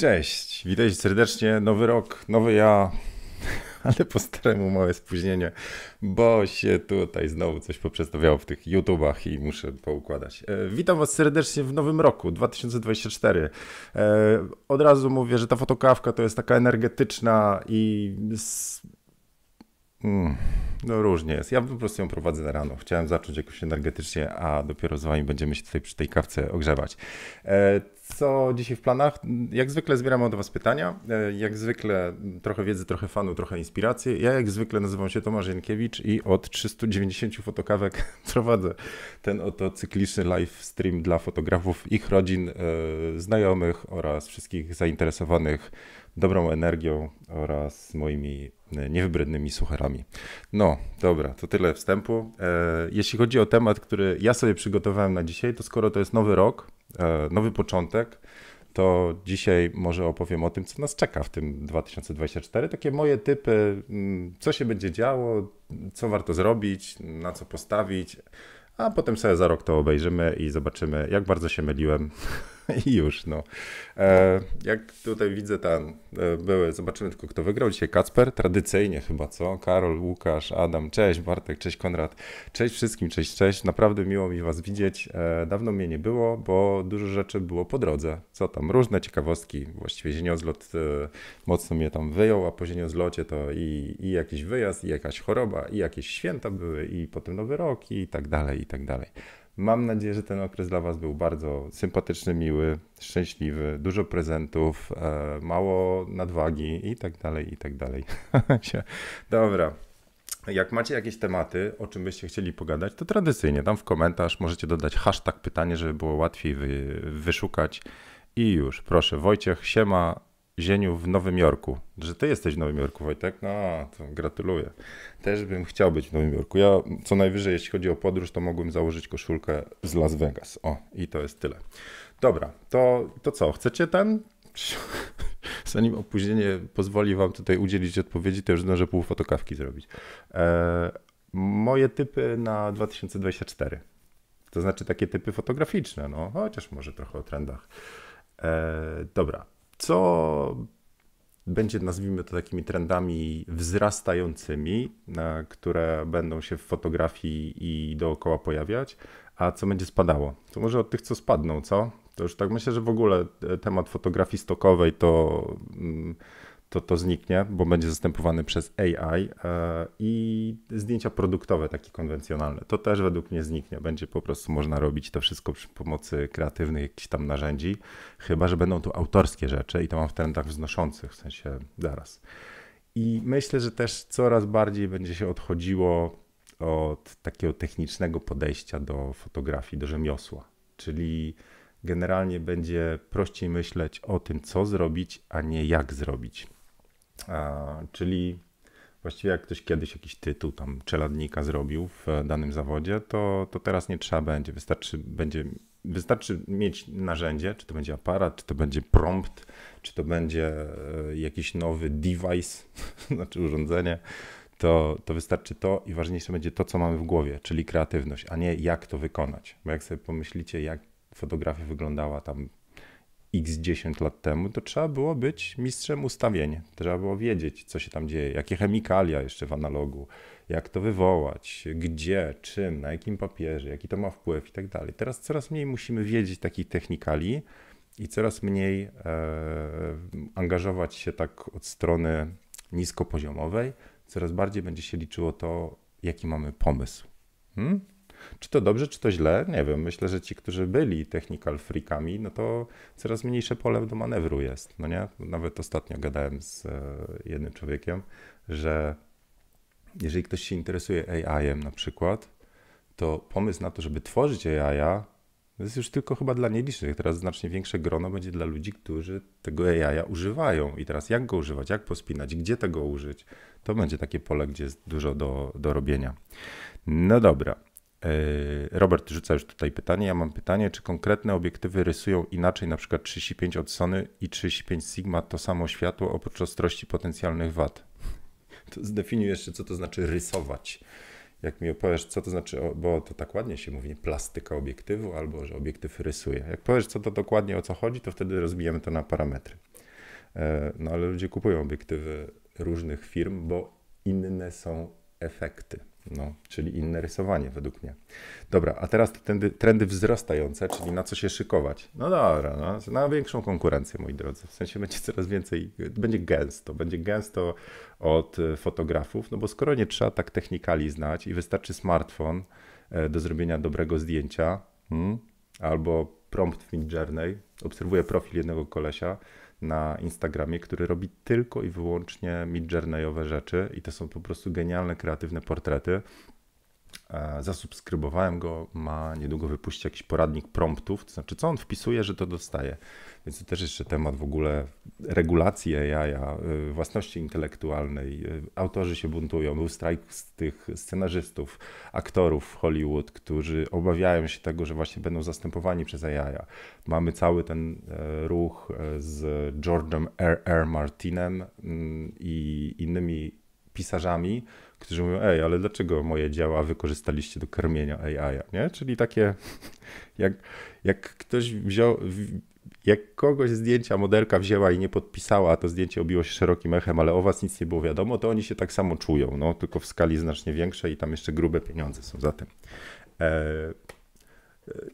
Cześć, witajcie serdecznie. Nowy rok, nowy ja, ale po staremu małe spóźnienie, bo się tutaj znowu coś poprzestawiało w tych YouTubach i muszę poukładać. E, witam Was serdecznie w nowym roku 2024. E, od razu mówię, że ta fotokawka to jest taka energetyczna i. Mm, no różnie jest. Ja po prostu ją prowadzę na rano. Chciałem zacząć jakoś energetycznie, a dopiero z wami będziemy się tutaj przy tej kawce ogrzewać. E, co dzisiaj w planach? Jak zwykle zbieramy od was pytania. E, jak zwykle trochę wiedzy, trochę fanu, trochę inspiracji. Ja jak zwykle nazywam się Tomasz Jankiewicz i od 390 fotokawek prowadzę ten oto cykliczny live stream dla fotografów, ich rodzin, e, znajomych oraz wszystkich zainteresowanych dobrą energią oraz moimi e, niewybrednymi sucherami. No, dobra, to tyle wstępu. E, jeśli chodzi o temat, który ja sobie przygotowałem na dzisiaj, to skoro to jest nowy rok, e, nowy początek, to dzisiaj może opowiem o tym, co nas czeka w tym 2024. Takie moje typy, mm, co się będzie działo, co warto zrobić, na co postawić, a potem sobie za rok to obejrzymy i zobaczymy, jak bardzo się myliłem. i już. No. E, jak tutaj widzę, tam e, były, zobaczymy tylko kto wygrał dzisiaj. Kacper, tradycyjnie chyba, co? Karol, Łukasz, Adam, cześć Bartek, cześć Konrad, cześć wszystkim, cześć, cześć. Naprawdę miło mi Was widzieć. E, dawno mnie nie było, bo dużo rzeczy było po drodze. Co tam, różne ciekawostki. Właściwie zieniozlot e, mocno mnie tam wyjął, a po zieniozlocie to i, i jakiś wyjazd, i jakaś choroba, i jakieś święta były, i potem nowy rok, i tak dalej, i tak dalej. Mam nadzieję, że ten okres dla Was był bardzo sympatyczny, miły, szczęśliwy, dużo prezentów, e, mało nadwagi i tak dalej, i tak dalej. Dobra. Jak macie jakieś tematy, o czym byście chcieli pogadać, to tradycyjnie tam w komentarz możecie dodać hashtag pytanie, żeby było łatwiej wy, wyszukać. I już, proszę, Wojciech, siema, zieniu w Nowym Jorku. Że ty jesteś w Nowym Jorku, Wojtek? No, to gratuluję. Też bym chciał być w Nowym Jorku. Ja co najwyżej, jeśli chodzi o podróż, to mogłem założyć koszulkę z Las Vegas. O, i to jest tyle. Dobra, to, to co? Chcecie ten? Zanim opóźnienie pozwoli wam tutaj udzielić odpowiedzi, to już zdążę pół fotokawki zrobić. Eee, moje typy na 2024. To znaczy takie typy fotograficzne, no chociaż może trochę o trendach. Eee, dobra, co będzie, nazwijmy to takimi trendami wzrastającymi, e, które będą się w fotografii i dookoła pojawiać, a co będzie spadało? To może od tych, co spadną, co? To już tak myślę, że w ogóle e, temat fotografii stokowej to mm, to to zniknie, bo będzie zastępowany przez AI e, i zdjęcia produktowe, takie konwencjonalne. To też według mnie zniknie. Będzie po prostu można robić to wszystko przy pomocy kreatywnych jakichś tam narzędzi, chyba że będą to autorskie rzeczy i to mam w trendach wznoszących, w sensie zaraz. I myślę, że też coraz bardziej będzie się odchodziło od takiego technicznego podejścia do fotografii, do rzemiosła. Czyli generalnie będzie prościej myśleć o tym, co zrobić, a nie jak zrobić. Czyli właściwie jak ktoś kiedyś jakiś tytuł tam czeladnika zrobił w danym zawodzie, to, to teraz nie trzeba będzie. Wystarczy, będzie. Wystarczy mieć narzędzie, czy to będzie aparat, czy to będzie prompt, czy to będzie e, jakiś nowy device, znaczy urządzenie, to, to wystarczy to i ważniejsze będzie to, co mamy w głowie, czyli kreatywność, a nie jak to wykonać. Bo jak sobie pomyślicie, jak fotografia wyglądała tam x 10 lat temu, to trzeba było być mistrzem ustawień. Trzeba było wiedzieć, co się tam dzieje, jakie chemikalia jeszcze w analogu, jak to wywołać, gdzie, czym, na jakim papierze, jaki to ma wpływ i tak dalej. Teraz coraz mniej musimy wiedzieć takich technikali i coraz mniej e, angażować się tak od strony niskopoziomowej. Coraz bardziej będzie się liczyło to, jaki mamy pomysł. Hmm? Czy to dobrze, czy to źle? Nie wiem. Myślę, że ci, którzy byli technical freakami, no to coraz mniejsze pole do manewru jest, no nie? Nawet ostatnio gadałem z e, jednym człowiekiem, że jeżeli ktoś się interesuje AI-em na przykład, to pomysł na to, żeby tworzyć AI-a, to jest już tylko chyba dla nielicznych. Teraz znacznie większe grono będzie dla ludzi, którzy tego AI a używają. I teraz jak go używać, jak pospinać, gdzie tego użyć, to będzie takie pole, gdzie jest dużo do, do robienia. No dobra. E, Robert rzuca już tutaj pytanie. Ja mam pytanie, czy konkretne obiektywy rysują inaczej, na przykład 35 od Sony i 35 Sigma to samo światło oprócz ostrości potencjalnych wad? To zdefiniuj jeszcze, co to znaczy rysować. Jak mi opowiesz, co to znaczy, bo to tak ładnie się mówi, plastyka obiektywu albo że obiektyw rysuje. Jak powiesz, co to dokładnie o co chodzi, to wtedy rozbijemy to na parametry. E, no ale ludzie kupują obiektywy różnych firm, bo inne są efekty. No, czyli inne rysowanie według mnie. Dobra, a teraz te trendy, trendy wzrastające, czyli na co się szykować. No dobra, no, na większą konkurencję, moi drodzy. W sensie będzie coraz więcej, będzie gęsto. Będzie gęsto od fotografów, no bo skoro nie trzeba tak technikali znać i wystarczy smartfon e, do zrobienia dobrego zdjęcia hmm, albo prompt w Midjourney, obserwuję profil jednego kolesia, na Instagramie, który robi tylko i wyłącznie midjourneyowe rzeczy i to są po prostu genialne, kreatywne portrety. E, zasubskrybowałem go, ma niedługo wypuścić jakiś poradnik promptów, to znaczy co on wpisuje, że to dostaje. Więc to też jeszcze temat w ogóle regulacji AI, y, własności intelektualnej. Y, autorzy się buntują. Był strajk z tych scenarzystów, aktorów w Hollywood, którzy obawiają się tego, że właśnie będą zastępowani przez AI. Mamy cały ten e, ruch e, z George'em R. R. Martinem mm, i innymi pisarzami, którzy mówią, ej, ale dlaczego moje działa wykorzystaliście do karmienia AI-a, nie? Czyli takie, jak, jak ktoś wziął, jak kogoś zdjęcia modelka wzięła i nie podpisała, a to zdjęcie obiło się szerokim echem, ale o was nic nie było wiadomo, to oni się tak samo czują, no, tylko w skali znacznie większej i tam jeszcze grube pieniądze są za tym. E,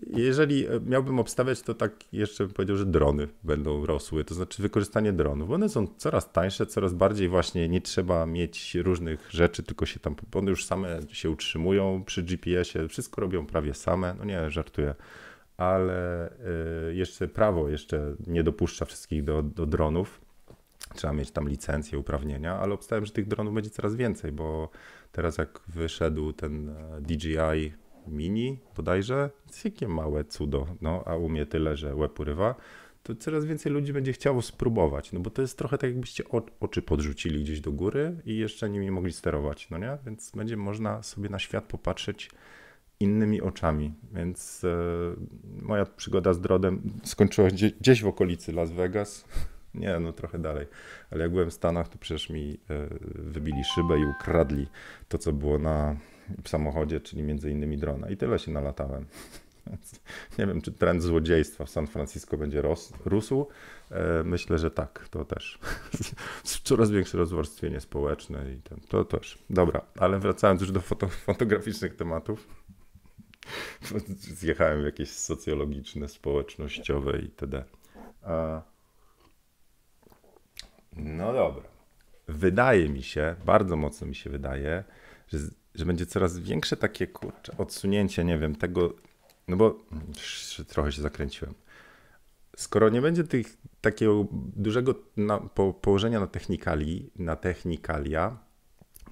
jeżeli miałbym obstawiać, to tak jeszcze bym powiedział, że drony będą rosły, to znaczy wykorzystanie dronów, bo one są coraz tańsze, coraz bardziej właśnie nie trzeba mieć różnych rzeczy, tylko się tam, one już same się utrzymują przy GPS-ie, wszystko robią prawie same, no nie, żartuję, ale y, jeszcze prawo jeszcze nie dopuszcza wszystkich do, do dronów, trzeba mieć tam licencję, uprawnienia, ale obstawiam, że tych dronów będzie coraz więcej, bo teraz jak wyszedł ten e, DJI mini bodajże, jakie małe cudo, no a umie tyle, że łeb urywa, to coraz więcej ludzi będzie chciało spróbować, no bo to jest trochę tak jakbyście oczy podrzucili gdzieś do góry i jeszcze nimi mogli sterować, no nie? Więc będzie można sobie na świat popatrzeć innymi oczami, więc e, moja przygoda z drodem skończyła gdzieś, gdzieś w okolicy Las Vegas, nie, no trochę dalej. Ale jak byłem w Stanach, to przecież mi e, wybili szybę i ukradli to, co było na w samochodzie, czyli między innymi drona. I tyle się nalatałem. Nie wiem, czy trend złodziejstwa w San Francisco będzie rósł. E, myślę, że tak, to też. Coraz większe rozwarstwienie społeczne i ten, to też. Dobra, ale wracając już do foto, fotograficznych tematów. Zjechałem w jakieś socjologiczne, społecznościowe itd. No dobra. Wydaje mi się, bardzo mocno mi się wydaje, że że będzie coraz większe takie kurcze, odsunięcie, nie wiem, tego, no bo trochę się zakręciłem. Skoro nie będzie tych takiego dużego na, po, położenia na technikali, na technikalia,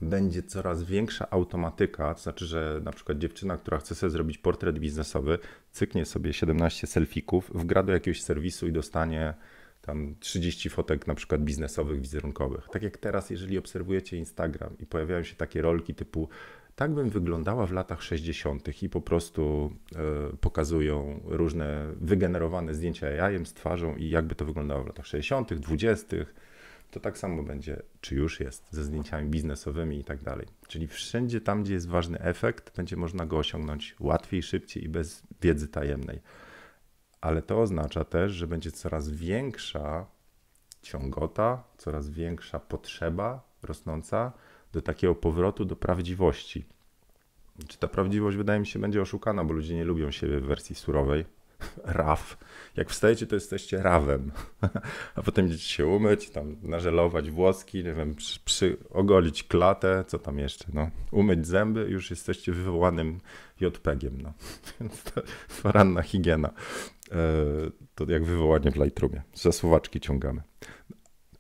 będzie coraz większa automatyka, to znaczy, że na przykład dziewczyna, która chce sobie zrobić portret biznesowy, cyknie sobie 17 selfików, wgra do jakiegoś serwisu i dostanie tam 30 fotek na przykład biznesowych, wizerunkowych. Tak jak teraz, jeżeli obserwujecie Instagram i pojawiają się takie rolki typu tak bym wyglądała w latach 60. i po prostu y, pokazują różne wygenerowane zdjęcia jajem z twarzą i jakby to wyglądało w latach 60., 20., to tak samo będzie, czy już jest, ze zdjęciami biznesowymi i tak dalej. Czyli wszędzie tam, gdzie jest ważny efekt, będzie można go osiągnąć łatwiej, szybciej i bez wiedzy tajemnej ale to oznacza też, że będzie coraz większa ciągota, coraz większa potrzeba rosnąca do takiego powrotu do prawdziwości. Czy ta prawdziwość, wydaje mi się, będzie oszukana, bo ludzie nie lubią siebie w wersji surowej. Raf. Jak wstajecie, to jesteście rawem. A potem idziecie się umyć, tam nażelować włoski, nie wiem, przy, przy ogolić klatę, co tam jeszcze, no. Umyć zęby, już jesteście wywołanym JPEG-iem. No. Więc to faranna higiena. E, to jak wywołanie w Lightroomie. Za słowaczki ciągamy.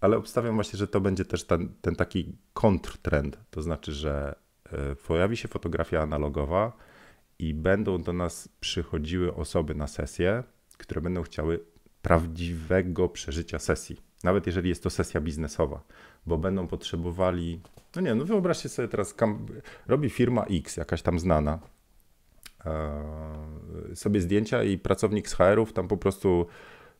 Ale obstawiam właśnie, że to będzie też ten, ten taki kontrtrend. To znaczy, że e, pojawi się fotografia analogowa i będą do nas przychodziły osoby na sesję, które będą chciały prawdziwego przeżycia sesji. Nawet jeżeli jest to sesja biznesowa, bo będą potrzebowali. No nie, no wyobraźcie sobie teraz, robi firma X, jakaś tam znana, E, sobie zdjęcia i pracownik z HR-ów tam po prostu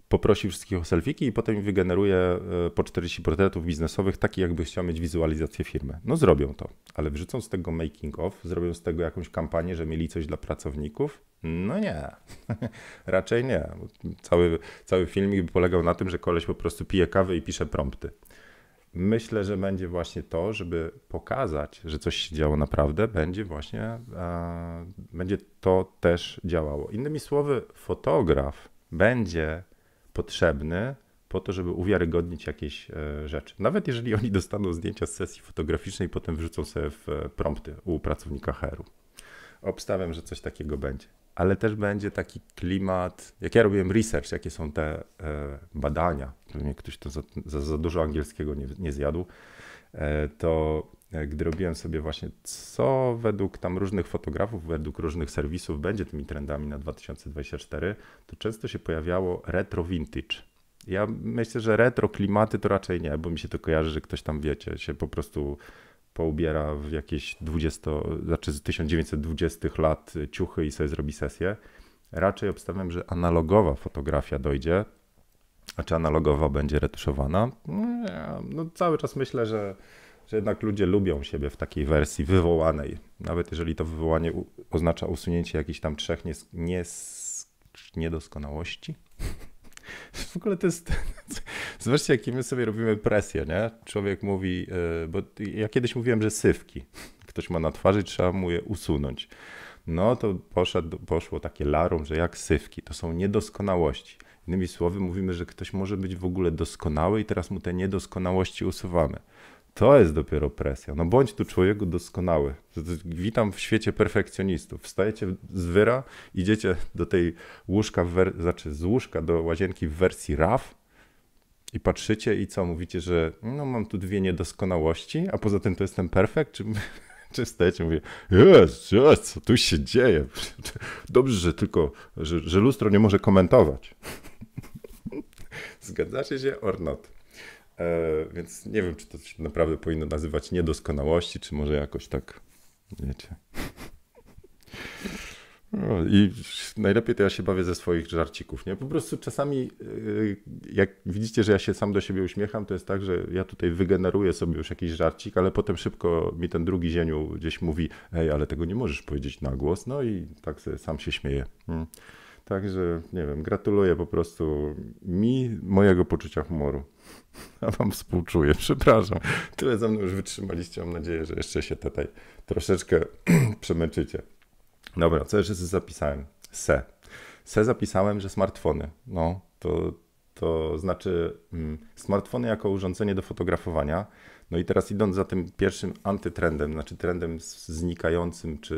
poprosi wszystkich o selfiki i potem wygeneruje e, po 40 portretów biznesowych, taki jakby chciał mieć wizualizację firmy. No zrobią to, ale wrzucą z tego making of, zrobią z tego jakąś kampanię, że mieli coś dla pracowników? No nie, raczej nie. Cały, cały filmik by polegał na tym, że koleś po prostu pije kawę i pisze prompty myślę, że będzie właśnie to, żeby pokazać, że coś się działo naprawdę, będzie właśnie będzie to też działało. Innymi słowy, fotograf będzie potrzebny po to, żeby uwiarygodnić jakieś e, rzeczy. Nawet jeżeli oni dostaną zdjęcia z sesji fotograficznej, potem wrzucą sobie w e, prompty u pracownika HR-u. Obstawiam, że coś takiego będzie ale też będzie taki klimat, jak ja robiłem research, jakie są te e, badania, pewnie ktoś to za, za, za, dużo angielskiego nie, nie zjadł, e, to e, gdy robiłem sobie właśnie, co według tam różnych fotografów, według różnych serwisów będzie tymi trendami na 2024, to często się pojawiało retro vintage. Ja myślę, że retro klimaty to raczej nie, bo mi się to kojarzy, że ktoś tam, wiecie, się po prostu poubiera w jakieś 20, znaczy z 1920 lat ciuchy i sobie zrobi sesję. Raczej obstawiam, że analogowa fotografia dojdzie, a czy analogowa będzie retuszowana? No, cały czas myślę, że, że jednak ludzie lubią siebie w takiej wersji wywołanej. Nawet jeżeli to wywołanie oznacza usunięcie jakichś tam trzech nies, nies, niedoskonałości. W ogóle to jest. Zobaczcie, jakie my sobie robimy presję, nie? Człowiek mówi, e, bo ja kiedyś mówiłem, że sywki. Ktoś ma na twarzy, trzeba mu je usunąć. No to poszedł, poszło takie larum, że jak sywki, to są niedoskonałości. Innymi słowy, mówimy, że ktoś może być w ogóle doskonały i teraz mu te niedoskonałości usuwamy. To jest dopiero presja. No bądź tu człowieku doskonały. Witam w świecie perfekcjonistów. Wstajecie z wyra, idziecie do tej łóżka, znaczy z łóżka do łazienki w wersji RAW i patrzycie i co, mówicie, że no mam tu dwie niedoskonałości, a poza tym to jestem perfekt? Czy, czy i mówię, jest, jest, co tu się dzieje? Dobrze, że tylko, że, że lustro nie może komentować. Zgadzacie się or not? E, więc nie wiem, czy to się naprawdę powinno nazywać niedoskonałości, czy może jakoś tak, wiecie. No, I najlepiej to ja się bawię ze swoich żarcików. Nie? Po prostu czasami, e, jak widzicie, że ja się sam do siebie uśmiecham, to jest tak, że ja tutaj wygeneruję sobie już jakiś żarcik, ale potem szybko mi ten drugi zieniu gdzieś mówi: Ej, ale tego nie możesz powiedzieć na głos. No i tak sobie sam się śmieję. Hmm. Także nie wiem, gratuluję po prostu mi mojego poczucia humoru. Ja wam współczuję, przepraszam. Tyle ze mną już wytrzymaliście. Mam nadzieję, że jeszcze się tutaj troszeczkę przemęczycie. Dobra, co jeszcze zapisałem? Se. Se zapisałem, że smartfony. No, to, to znaczy mm, smartfony jako urządzenie do fotografowania. No i teraz idąc za tym pierwszym antytrendem, znaczy trendem znikającym czy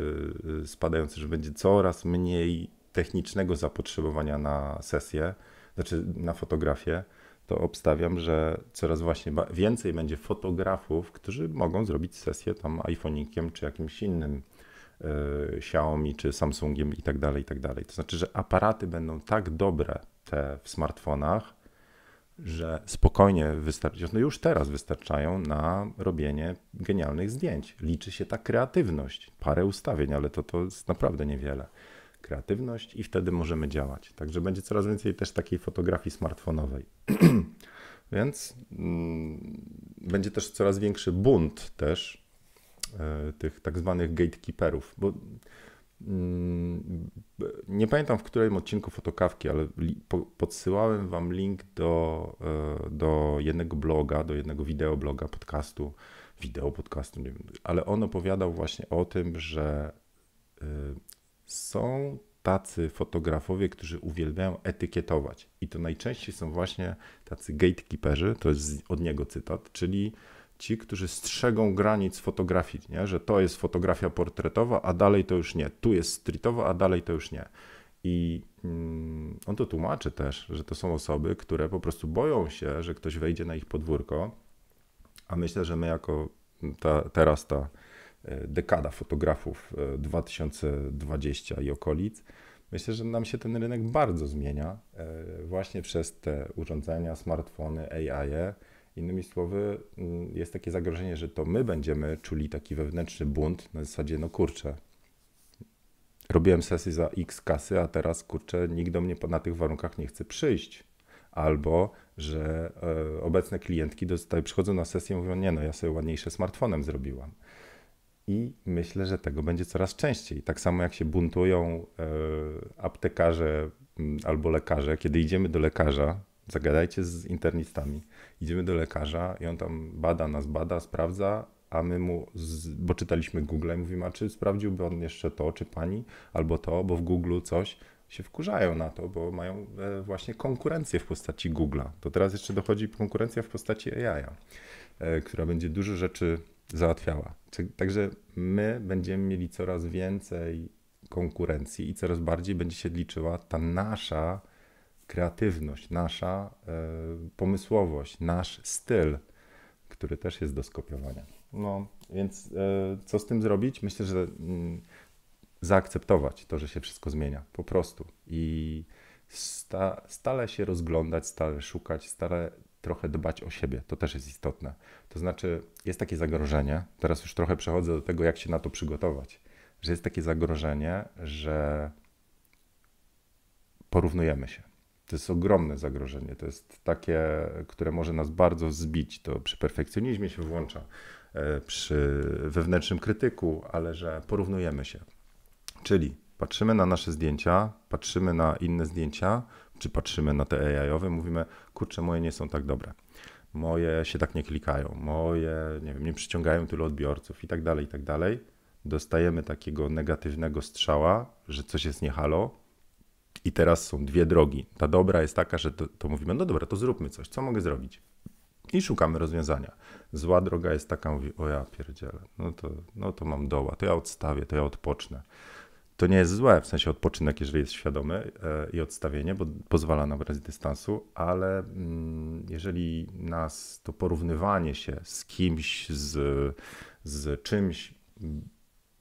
y, spadającym, że będzie coraz mniej technicznego zapotrzebowania na sesję, znaczy na fotografię, to obstawiam, że coraz właśnie więcej będzie fotografów, którzy mogą zrobić sesję tam iPhonikiem czy jakimś innym e, Xiaomi czy Samsungiem i tak dalej, i tak dalej. To znaczy, że aparaty będą tak dobre te w smartfonach, że spokojnie wystarczy, no już teraz wystarczają na robienie genialnych zdjęć. Liczy się ta kreatywność, parę ustawień, ale to, to jest naprawdę niewiele kreatywność i wtedy możemy działać. Także będzie coraz więcej też takiej fotografii smartfonowej. Więc mm, będzie też coraz większy bunt też e, tych tak zwanych gatekeeperów, bo mm, nie pamiętam w którym odcinku fotokawki, ale podsyłałem wam link do, e, do jednego bloga, do jednego wideobloga, podcastu, wideo podcastu, nie wiem, ale on opowiadał właśnie o tym, że e, są tacy fotografowie, którzy uwielbiają etykietować. I to najczęściej są właśnie tacy gatekeeperzy, to jest od niego cytat, czyli ci, którzy strzegą granic fotografii, nie? że to jest fotografia portretowa, a dalej to już nie, tu jest streetowa, a dalej to już nie. I mm, on to tłumaczy też, że to są osoby, które po prostu boją się, że ktoś wejdzie na ich podwórko, a myślę, że my jako ta, teraz ta dekada fotografów 2020 e, i okolic. Myślę, że nam się ten rynek bardzo zmienia e, właśnie przez te urządzenia, smartfony, AI. -e. Innymi słowy, mm, jest takie zagrożenie, że to my będziemy czuli taki wewnętrzny bunt na zasadzie, no kurczę, robiłem sesję za x kasy, a teraz kurczę, nikt do mnie na tych warunkach nie chce przyjść. Albo, że e, obecne klientki dostają, przychodzą na sesję i mówią, nie no, ja sobie ładniejsze smartfonem zrobiłam i myślę, że tego będzie coraz częściej. Tak samo jak się buntują e, aptekarze mm, albo lekarze, kiedy idziemy do lekarza, zagadajcie z internistami, idziemy do lekarza i on tam bada nas, bada, sprawdza, a my mu, z, bo czytaliśmy Google i mówimy, a czy sprawdziłby on jeszcze to, czy pani, albo to, bo w Google coś się wkurzają na to, bo mają e, właśnie konkurencję w postaci Google'a. To teraz jeszcze dochodzi konkurencja w postaci AI, e, która będzie dużo rzeczy załatwiała. Także my będziemy mieli coraz więcej konkurencji i coraz bardziej będzie się liczyła ta nasza kreatywność, nasza e, pomysłowość, nasz styl, który też jest do skopiowania. No, więc e, co z tym zrobić? Myślę, że mm, zaakceptować to, że się wszystko zmienia, po prostu. I sta, stale się rozglądać, stale szukać, stale trochę dbać o siebie. To też jest istotne. To znaczy, jest takie zagrożenie, teraz już trochę przechodzę do tego, jak się na to przygotować, że jest takie zagrożenie, że porównujemy się. To jest ogromne zagrożenie. To jest takie, które może nas bardzo zbić. To przy perfekcjonizmie się włącza, e, przy wewnętrznym krytyku, ale że porównujemy się. Czyli patrzymy na nasze zdjęcia, patrzymy na inne zdjęcia, czy patrzymy na te AI-owe, mówimy, kurczę, moje nie są tak dobre, moje się tak nie klikają, moje nie, wiem, nie przyciągają tylu odbiorców i tak dalej, i tak dalej. Dostajemy takiego negatywnego strzała, że coś jest niehalo i teraz są dwie drogi. Ta dobra jest taka, że to, to, mówimy, no dobra, to zróbmy coś, co mogę zrobić? I szukamy rozwiązania. Zła droga jest taka, mówi, o ja pierdzielę, no to, no to mam doła, to ja odstawię, to ja odpocznę to nie jest złe, w sensie odpoczynek, jeżeli jest świadomy e, i odstawienie, bo pozwala na brać dystansu, ale mm, jeżeli nas to porównywanie się z kimś, z, z czymś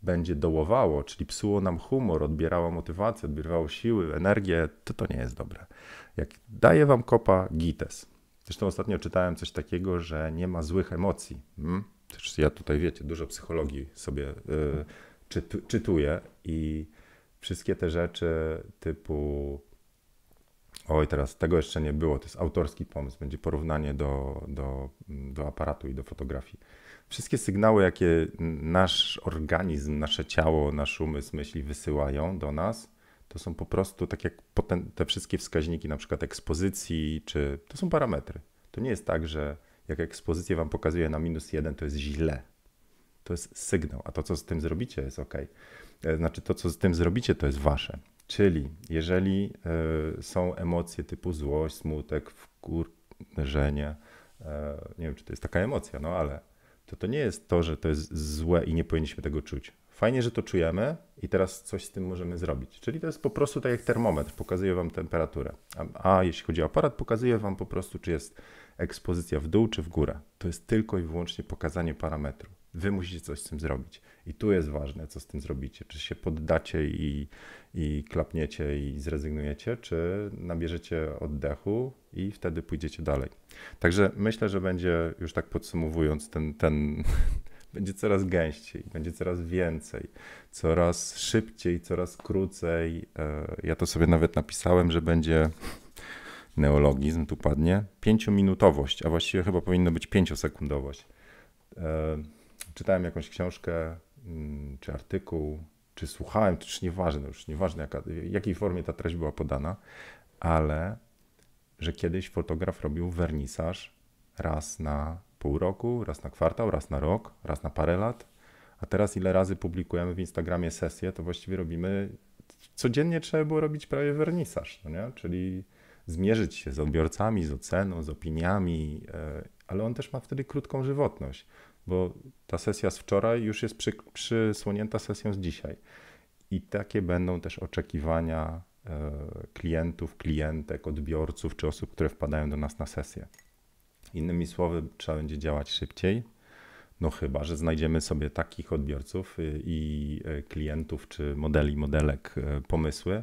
będzie dołowało, czyli psuło nam humor, odbierało motywację, odbierało siły, energię, to to nie jest dobre. Jak daję wam kopa gites. Zresztą ostatnio czytałem coś takiego, że nie ma złych emocji. Hmm? Zresztą ja tutaj, wiecie, dużo psychologii sobie y, czytuję i wszystkie te rzeczy typu oj, teraz tego jeszcze nie było, to jest autorski pomysł, będzie porównanie do, do, do aparatu i do fotografii. Wszystkie sygnały, jakie nasz organizm, nasze ciało, nasz umysł, myśli wysyłają do nas, to są po prostu tak jak te wszystkie wskaźniki, na przykład ekspozycji, czy to są parametry. To nie jest tak, że jak ekspozycję wam pokazuje na minus jeden, to jest źle. To jest sygnał, a to, co z tym zrobicie, jest ok. E, znaczy to, co z tym zrobicie, to jest wasze. Czyli jeżeli e, są emocje typu złość, smutek, wkurzenie, e, nie wiem, czy to jest taka emocja, no ale to to nie jest to, że to jest złe i nie powinniśmy tego czuć. Fajnie, że to czujemy i teraz coś z tym możemy zrobić. Czyli to jest po prostu tak jak termometr, pokazuje wam temperaturę. A, a jeśli chodzi o aparat, pokazuje wam po prostu, czy jest ekspozycja w dół, czy w górę. To jest tylko i wyłącznie pokazanie parametru. Wy musicie coś z tym zrobić. I tu jest ważne, co z tym zrobicie. Czy się poddacie i, i klapniecie i zrezygnujecie, czy nabierzecie oddechu i wtedy pójdziecie dalej. Także myślę, że będzie, już tak podsumowując, ten, ten będzie coraz gęściej, będzie coraz więcej, coraz szybciej, coraz krócej. E, ja to sobie nawet napisałem, że będzie neologizm, tu padnie, pięciominutowość, a właściwie chyba powinno być pięciosekundowość. E, czytałem jakąś książkę Mm, czy artykuł, czy słuchałem, to już nieważne, już nieważne jaka, w jakiej formie ta treść była podana, ale że kiedyś fotograf robił wernisaż raz na pół roku, raz na kwartał, raz na rok, raz na parę lat, a teraz ile razy publikujemy w Instagramie sesję, to właściwie robimy, codziennie trzeba było robić prawie wernisaż, no nie? czyli zmierzyć się z odbiorcami, z oceną, z opiniami, e, ale on też ma wtedy krótką żywotność bo ta sesja z wczoraj już jest przy, przysłonięta sesją z dzisiaj. I takie będą też oczekiwania e, klientów, klientek, odbiorców czy osób, które wpadają do nas na sesję. Innymi słowy, trzeba będzie działać szybciej. No chyba, że znajdziemy sobie takich odbiorców y, i e, klientów czy modeli, modelek, e, pomysły,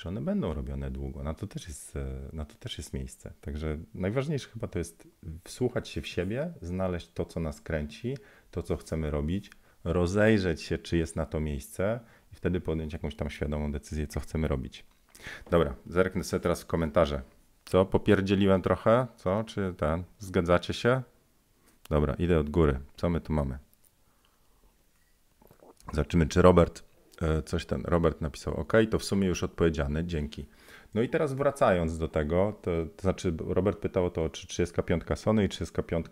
że one będą robione długo. Na to też jest, e, na to też jest miejsce. Także najważniejsze chyba to jest wsłuchać się w siebie, znaleźć to, co nas kręci, to, co chcemy robić, rozejrzeć się, czy jest na to miejsce i wtedy podjąć jakąś tam świadomą decyzję, co chcemy robić. Dobra, zerknę sobie teraz w komentarze. Co, popierdzieliłem trochę? Co, czy ten? Zgadzacie się? Dobra, idę od góry. Co my tu mamy? Zobaczymy, czy Robert E, coś ten Robert napisał, ok, to w sumie już odpowiedziane, dzięki. No i teraz wracając do tego, to, to znaczy Robert pytał o to, czy 35 Sony i 35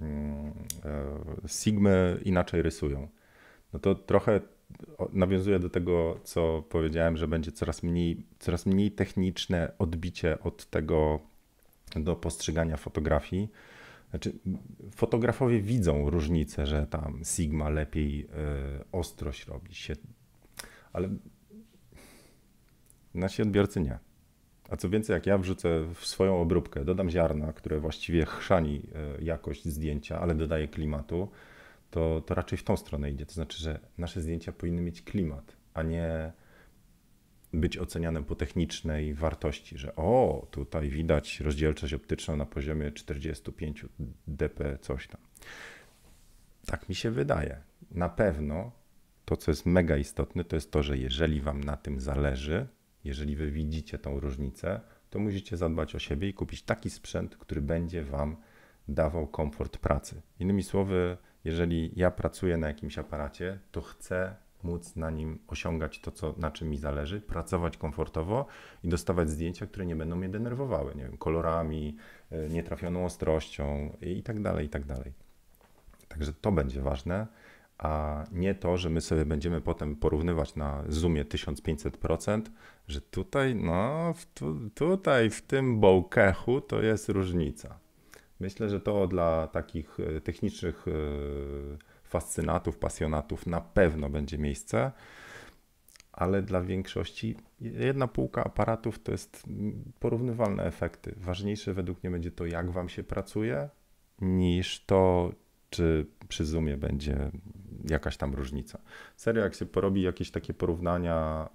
mm, e, Sigmy inaczej rysują. No to trochę nawiązuje do tego, co powiedziałem, że będzie coraz mniej, coraz mniej techniczne odbicie od tego do postrzegania fotografii. Znaczy, fotografowie widzą różnicę, że tam Sigma lepiej y, ostrość robi się ale nasi odbiorcy nie. A co więcej, jak ja wrzucę w swoją obróbkę, dodam ziarna, które właściwie chrzani e, jakość zdjęcia, ale dodaje klimatu, to, to raczej w tą stronę idzie. To znaczy, że nasze zdjęcia powinny mieć klimat, a nie być oceniane po technicznej wartości, że o, tutaj widać rozdzielczość optyczną na poziomie 45 dp coś tam. Tak mi się wydaje. Na pewno to, co jest mega istotne, to jest to, że jeżeli Wam na tym zależy, jeżeli Wy widzicie tą różnicę, to musicie zadbać o siebie i kupić taki sprzęt, który będzie Wam dawał komfort pracy. Innymi słowy, jeżeli ja pracuję na jakimś aparacie, to chcę móc na nim osiągać to, co, na czym mi zależy, pracować komfortowo i dostawać zdjęcia, które nie będą mnie denerwowały, nie wiem, kolorami, e, nietrafioną ostrością i tak dalej, i tak dalej. Także to będzie ważne a nie to, że my sobie będziemy potem porównywać na Zoomie 1500%, że tutaj, no, tu, tutaj w tym bałkechu to jest różnica. Myślę, że to dla takich e, technicznych e, fascynatów, pasjonatów na pewno będzie miejsce, ale dla większości jedna półka aparatów to jest porównywalne efekty. Ważniejsze według mnie będzie to, jak wam się pracuje, niż to, czy przy Zoomie będzie jakaś tam różnica. Serio, jak się porobi jakieś takie porównania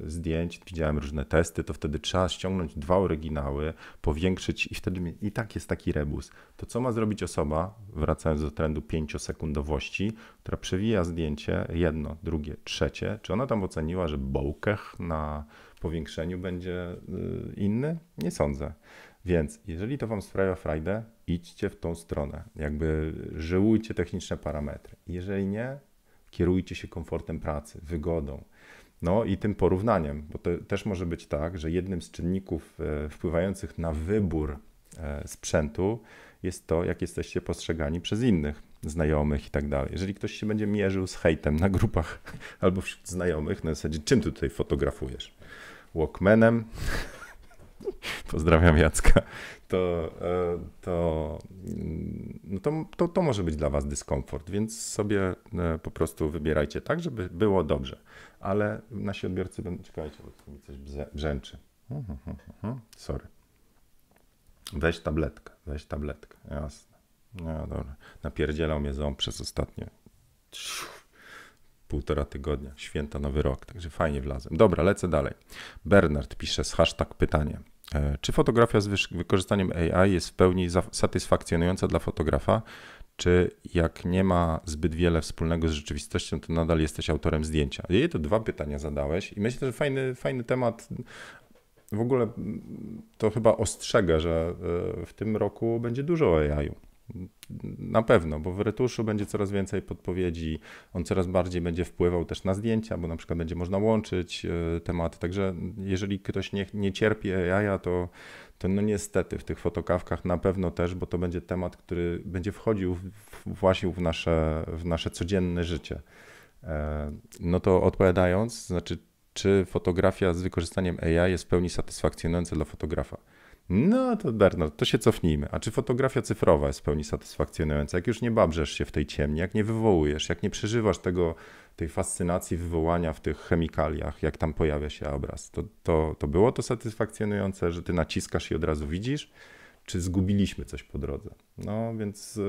yy, zdjęć, widziałem różne testy, to wtedy trzeba ściągnąć dwa oryginały, powiększyć i wtedy i tak jest taki rebus. To co ma zrobić osoba, wracając do trendu pięciosekundowości, która przewija zdjęcie jedno, drugie, trzecie, czy ona tam oceniła, że bołkech na powiększeniu będzie e, inny? Nie sądzę. Więc jeżeli to Wam sprawia frajdę, idźcie w tą stronę. Jakby żyłujcie techniczne parametry. Jeżeli nie, kierujcie się komfortem pracy, wygodą. No i tym porównaniem, bo to też może być tak, że jednym z czynników e, wpływających na wybór e, sprzętu jest to, jak jesteście postrzegani przez innych, znajomych i tak dalej. Jeżeli ktoś się będzie mierzył z hejtem na grupach albo wśród znajomych, na zasadzie czym ty tutaj fotografujesz? Walkmanem, pozdrawiam Jacka, to, e, to, mm, no to, to, to może być dla Was dyskomfort, więc sobie e, po prostu wybierajcie tak, żeby było dobrze. Ale nasi odbiorcy będą, czekajcie, bo tu mi coś brzęczy. Sorry. Weź tabletkę, weź tabletkę, jasne. No dobra, napierdzielał mnie ząb przez ostatnie półtora tygodnia, święta, nowy rok, także fajnie wlazłem. Dobra, lecę dalej. Bernard pisze z hashtag pytanie. E, czy fotografia z wykorzystaniem AI jest w pełni satysfakcjonująca dla fotografa? Czy jak nie ma zbyt wiele wspólnego z rzeczywistością, to nadal jesteś autorem zdjęcia? Jej to dwa pytania zadałeś i myślę, że fajny, fajny temat. W ogóle mm, to chyba ostrzega, że e, w tym roku będzie dużo AI. -u. Na pewno, bo w retuszu będzie coraz więcej podpowiedzi, on coraz bardziej będzie wpływał też na zdjęcia, bo na przykład będzie można łączyć e, tematy. Także jeżeli ktoś nie, nie cierpi AI, to, to no niestety w tych fotokawkach na pewno też, bo to będzie temat, który będzie wchodził właśnie w nasze, w nasze codzienne życie. E, no to odpowiadając, znaczy, czy fotografia z wykorzystaniem AI jest w pełni satysfakcjonująca dla fotografa? No to Bernard, to się cofnijmy. A czy fotografia cyfrowa jest w pełni satysfakcjonująca? Jak już nie babrzesz się w tej ciemni, jak nie wywołujesz, jak nie przeżywasz tego, tej fascynacji wywołania w tych chemikaliach, jak tam pojawia się obraz, to, to, to było to satysfakcjonujące, że ty naciskasz i od razu widzisz? czy zgubiliśmy coś po drodze. No więc y,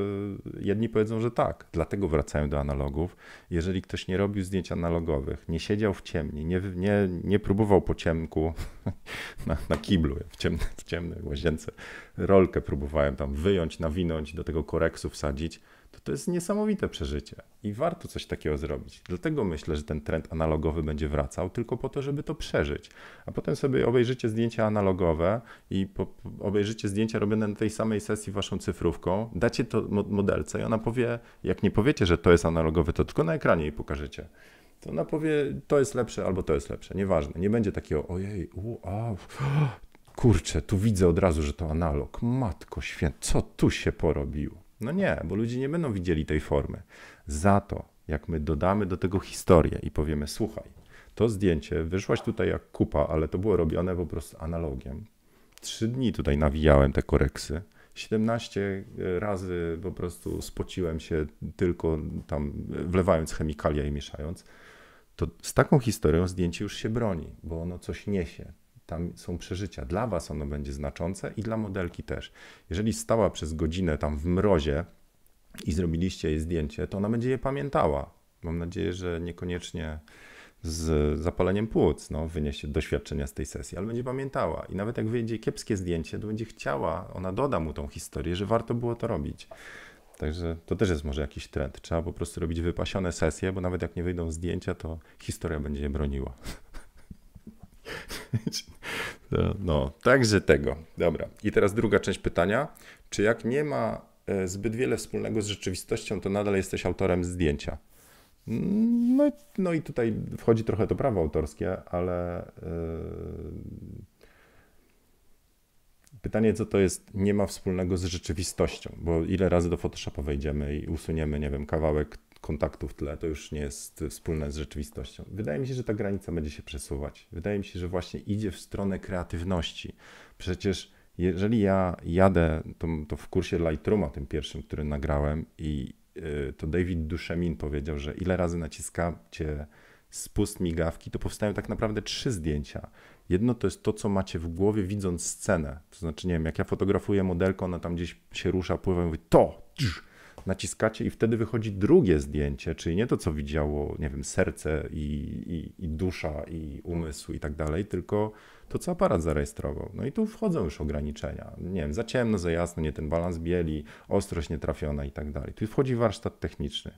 jedni powiedzą, że tak, dlatego wracają do analogów. Jeżeli ktoś nie robił zdjęć analogowych, nie siedział w ciemni, nie, nie, nie próbował po ciemku na, na kiblu, w, ciemne, w ciemnej łazience, rolkę próbowałem tam wyjąć, nawinąć, do tego koreksu wsadzić, to to jest niesamowite przeżycie i warto coś takiego zrobić. Dlatego myślę, że ten trend analogowy będzie wracał, tylko po to, żeby to przeżyć. A potem sobie obejrzycie zdjęcia analogowe i po, obejrzycie zdjęcia robione na tej samej sesji waszą cyfrówką, dacie to modelce i ona powie, jak nie powiecie, że to jest analogowe, to tylko na ekranie jej pokażecie to ona powie, to jest lepsze albo to jest lepsze, nieważne. Nie będzie takiego, ojej, u, a, kurczę, tu widzę od razu, że to analog. Matko święt, co tu się porobiło? No nie, bo ludzie nie będą widzieli tej formy. Za to, jak my dodamy do tego historię i powiemy, słuchaj, to zdjęcie wyszłaś tutaj jak kupa, ale to było robione po prostu analogiem. Trzy dni tutaj nawijałem te koreksy. 17 e, razy po prostu spociłem się tylko tam e, wlewając chemikalia i mieszając, to z taką historią zdjęcie już się broni, bo ono coś niesie, tam są przeżycia. Dla Was ono będzie znaczące i dla modelki też. Jeżeli stała przez godzinę tam w mrozie i zrobiliście jej zdjęcie, to ona będzie je pamiętała. Mam nadzieję, że niekoniecznie z zapaleniem płuc no, wyniesie doświadczenia z tej sesji, ale będzie pamiętała. I nawet jak wyjdzie kiepskie zdjęcie, to będzie chciała, ona doda mu tą historię, że warto było to robić. Także to też jest może jakiś trend. Trzeba po prostu robić wypasione sesje, bo nawet jak nie wyjdą zdjęcia, to historia będzie je broniła. No, także tego. Dobra. I teraz druga część pytania. Czy jak nie ma e, zbyt wiele wspólnego z rzeczywistością, to nadal jesteś autorem zdjęcia? No, no i tutaj wchodzi trochę to prawo autorskie, ale e, pytanie, co to jest nie ma wspólnego z rzeczywistością, bo ile razy do Photoshopa wejdziemy i usuniemy, nie wiem, kawałek kontaktów tyle, to już nie jest wspólne z rzeczywistością. Wydaje mi się, że ta granica będzie się przesuwać. Wydaje mi się, że właśnie idzie w stronę kreatywności. Przecież jeżeli ja jadę, to, to w kursie Lightrooma, tym pierwszym, który nagrałem, i y, to David Duszemin powiedział, że ile razy naciskacie spust migawki, to powstają tak naprawdę trzy zdjęcia. Jedno to jest to, co macie w głowie, widząc scenę. To znaczy, nie wiem, jak ja fotografuję modelkę, ona tam gdzieś się rusza, pływa i mówi to! naciskacie i wtedy wychodzi drugie zdjęcie, czyli nie to, co widziało, nie wiem, serce i, i, i dusza i umysł i tak dalej, tylko to, co aparat zarejestrował. No i tu wchodzą już ograniczenia. Nie wiem, za ciemno, za jasno, nie ten balans bieli, ostrość nietrafiona i tak dalej. Tu wchodzi warsztat techniczny.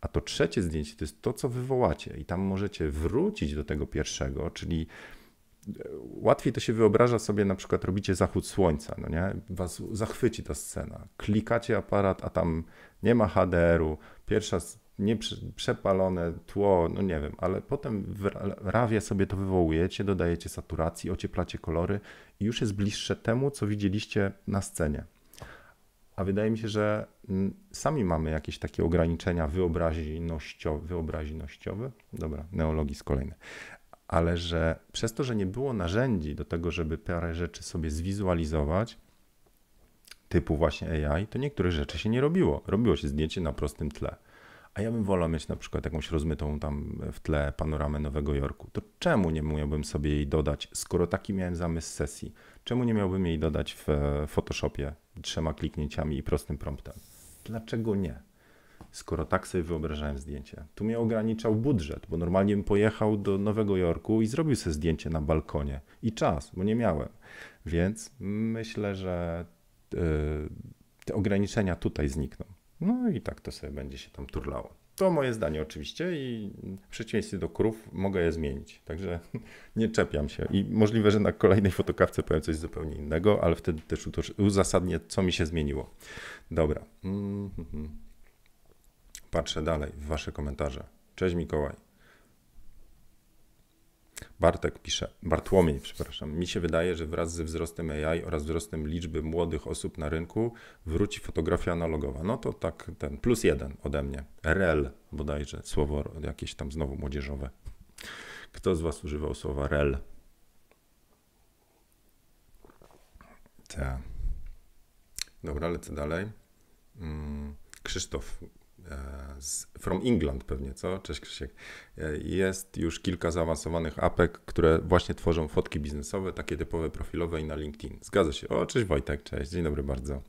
A to trzecie zdjęcie to jest to, co wywołacie, i tam możecie wrócić do tego pierwszego, czyli łatwiej to się wyobraża sobie, na przykład robicie zachód słońca, no nie? Was zachwyci ta scena. Klikacie aparat, a tam nie ma HDR-u, pierwsza nie przepalone tło, no nie wiem, ale potem w rawie sobie to wywołujecie, dodajecie saturacji, ocieplacie kolory i już jest bliższe temu, co widzieliście na scenie. A wydaje mi się, że mm, sami mamy jakieś takie ograniczenia wyobraźnościowe. Wyobraźnościowe? Dobra, neologizm kolejny ale że przez to, że nie było narzędzi do tego, żeby parę rzeczy sobie zwizualizować, typu właśnie AI, to niektórych rzeczy się nie robiło. Robiło się zdjęcie na prostym tle. A ja bym wolał mieć na przykład jakąś rozmytą tam w tle panoramę Nowego Jorku. To czemu nie miałbym sobie jej dodać, skoro taki miałem zamysł sesji? Czemu nie miałbym jej dodać w Photoshopie trzema kliknięciami i prostym promptem? Dlaczego nie? skoro tak sobie wyobrażałem zdjęcie. Tu mnie ograniczał budżet, bo normalnie bym pojechał do Nowego Jorku i zrobił sobie zdjęcie na balkonie i czas, bo nie miałem. Więc myślę, że e, te ograniczenia tutaj znikną. No i tak to sobie będzie się tam turlało. To moje zdanie oczywiście i w przeciwieństwie do krów mogę je zmienić. Także nie czepiam się i możliwe, że na kolejnej fotokawce powiem coś zupełnie innego, ale wtedy też uzasadnię, co mi się zmieniło. Dobra. Mm -hmm. hmm. Patrzę dalej w Wasze komentarze. Cześć Mikołaj. Bartek pisze, Bartłomiej, przepraszam. Mi się wydaje, że wraz ze wzrostem AI oraz wzrostem liczby młodych osób na rynku wróci fotografia analogowa. No to tak ten plus jeden ode mnie. REL bodajże, słowo jakieś tam znowu młodzieżowe. Kto z Was używał słowa REL? Tak. Dobra, lecę dalej. Mm, Krzysztof z, From England pewnie, co? Cześć Krzysiek. E, jest już kilka zaawansowanych apek, które właśnie tworzą fotki biznesowe, takie typowe profilowe i na LinkedIn. Zgadza się. O, cześć Wojtek, cześć, dzień dobry bardzo.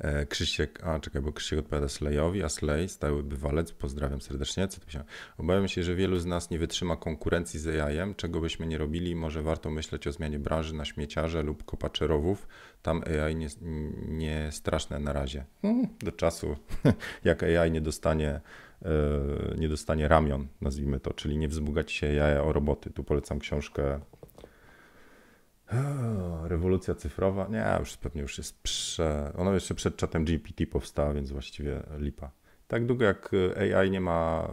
E, Krzysiek, a czekaj, bo Krzysiek odpowiada Slejowi, a Slej, stały bywalec, pozdrawiam serdecznie. Co tu się... Obawiam się, że wielu z nas nie wytrzyma konkurencji z AI-em, czego byśmy nie robili, może warto myśleć o zmianie branży na śmieciarze lub kopacze rowów. Tam AI nie, nie straszne na razie. Hmm, do czasu, jak AI nie dostanie e, nie dostanie ramion, nazwijmy to, czyli nie wzbogaci się jaja o roboty. Tu polecam książkę rewolucja cyfrowa. Nie, już pewnie już jest prze... Ona jeszcze przed czatem GPT powstała, więc właściwie lipa. Tak długo jak y, AI nie ma,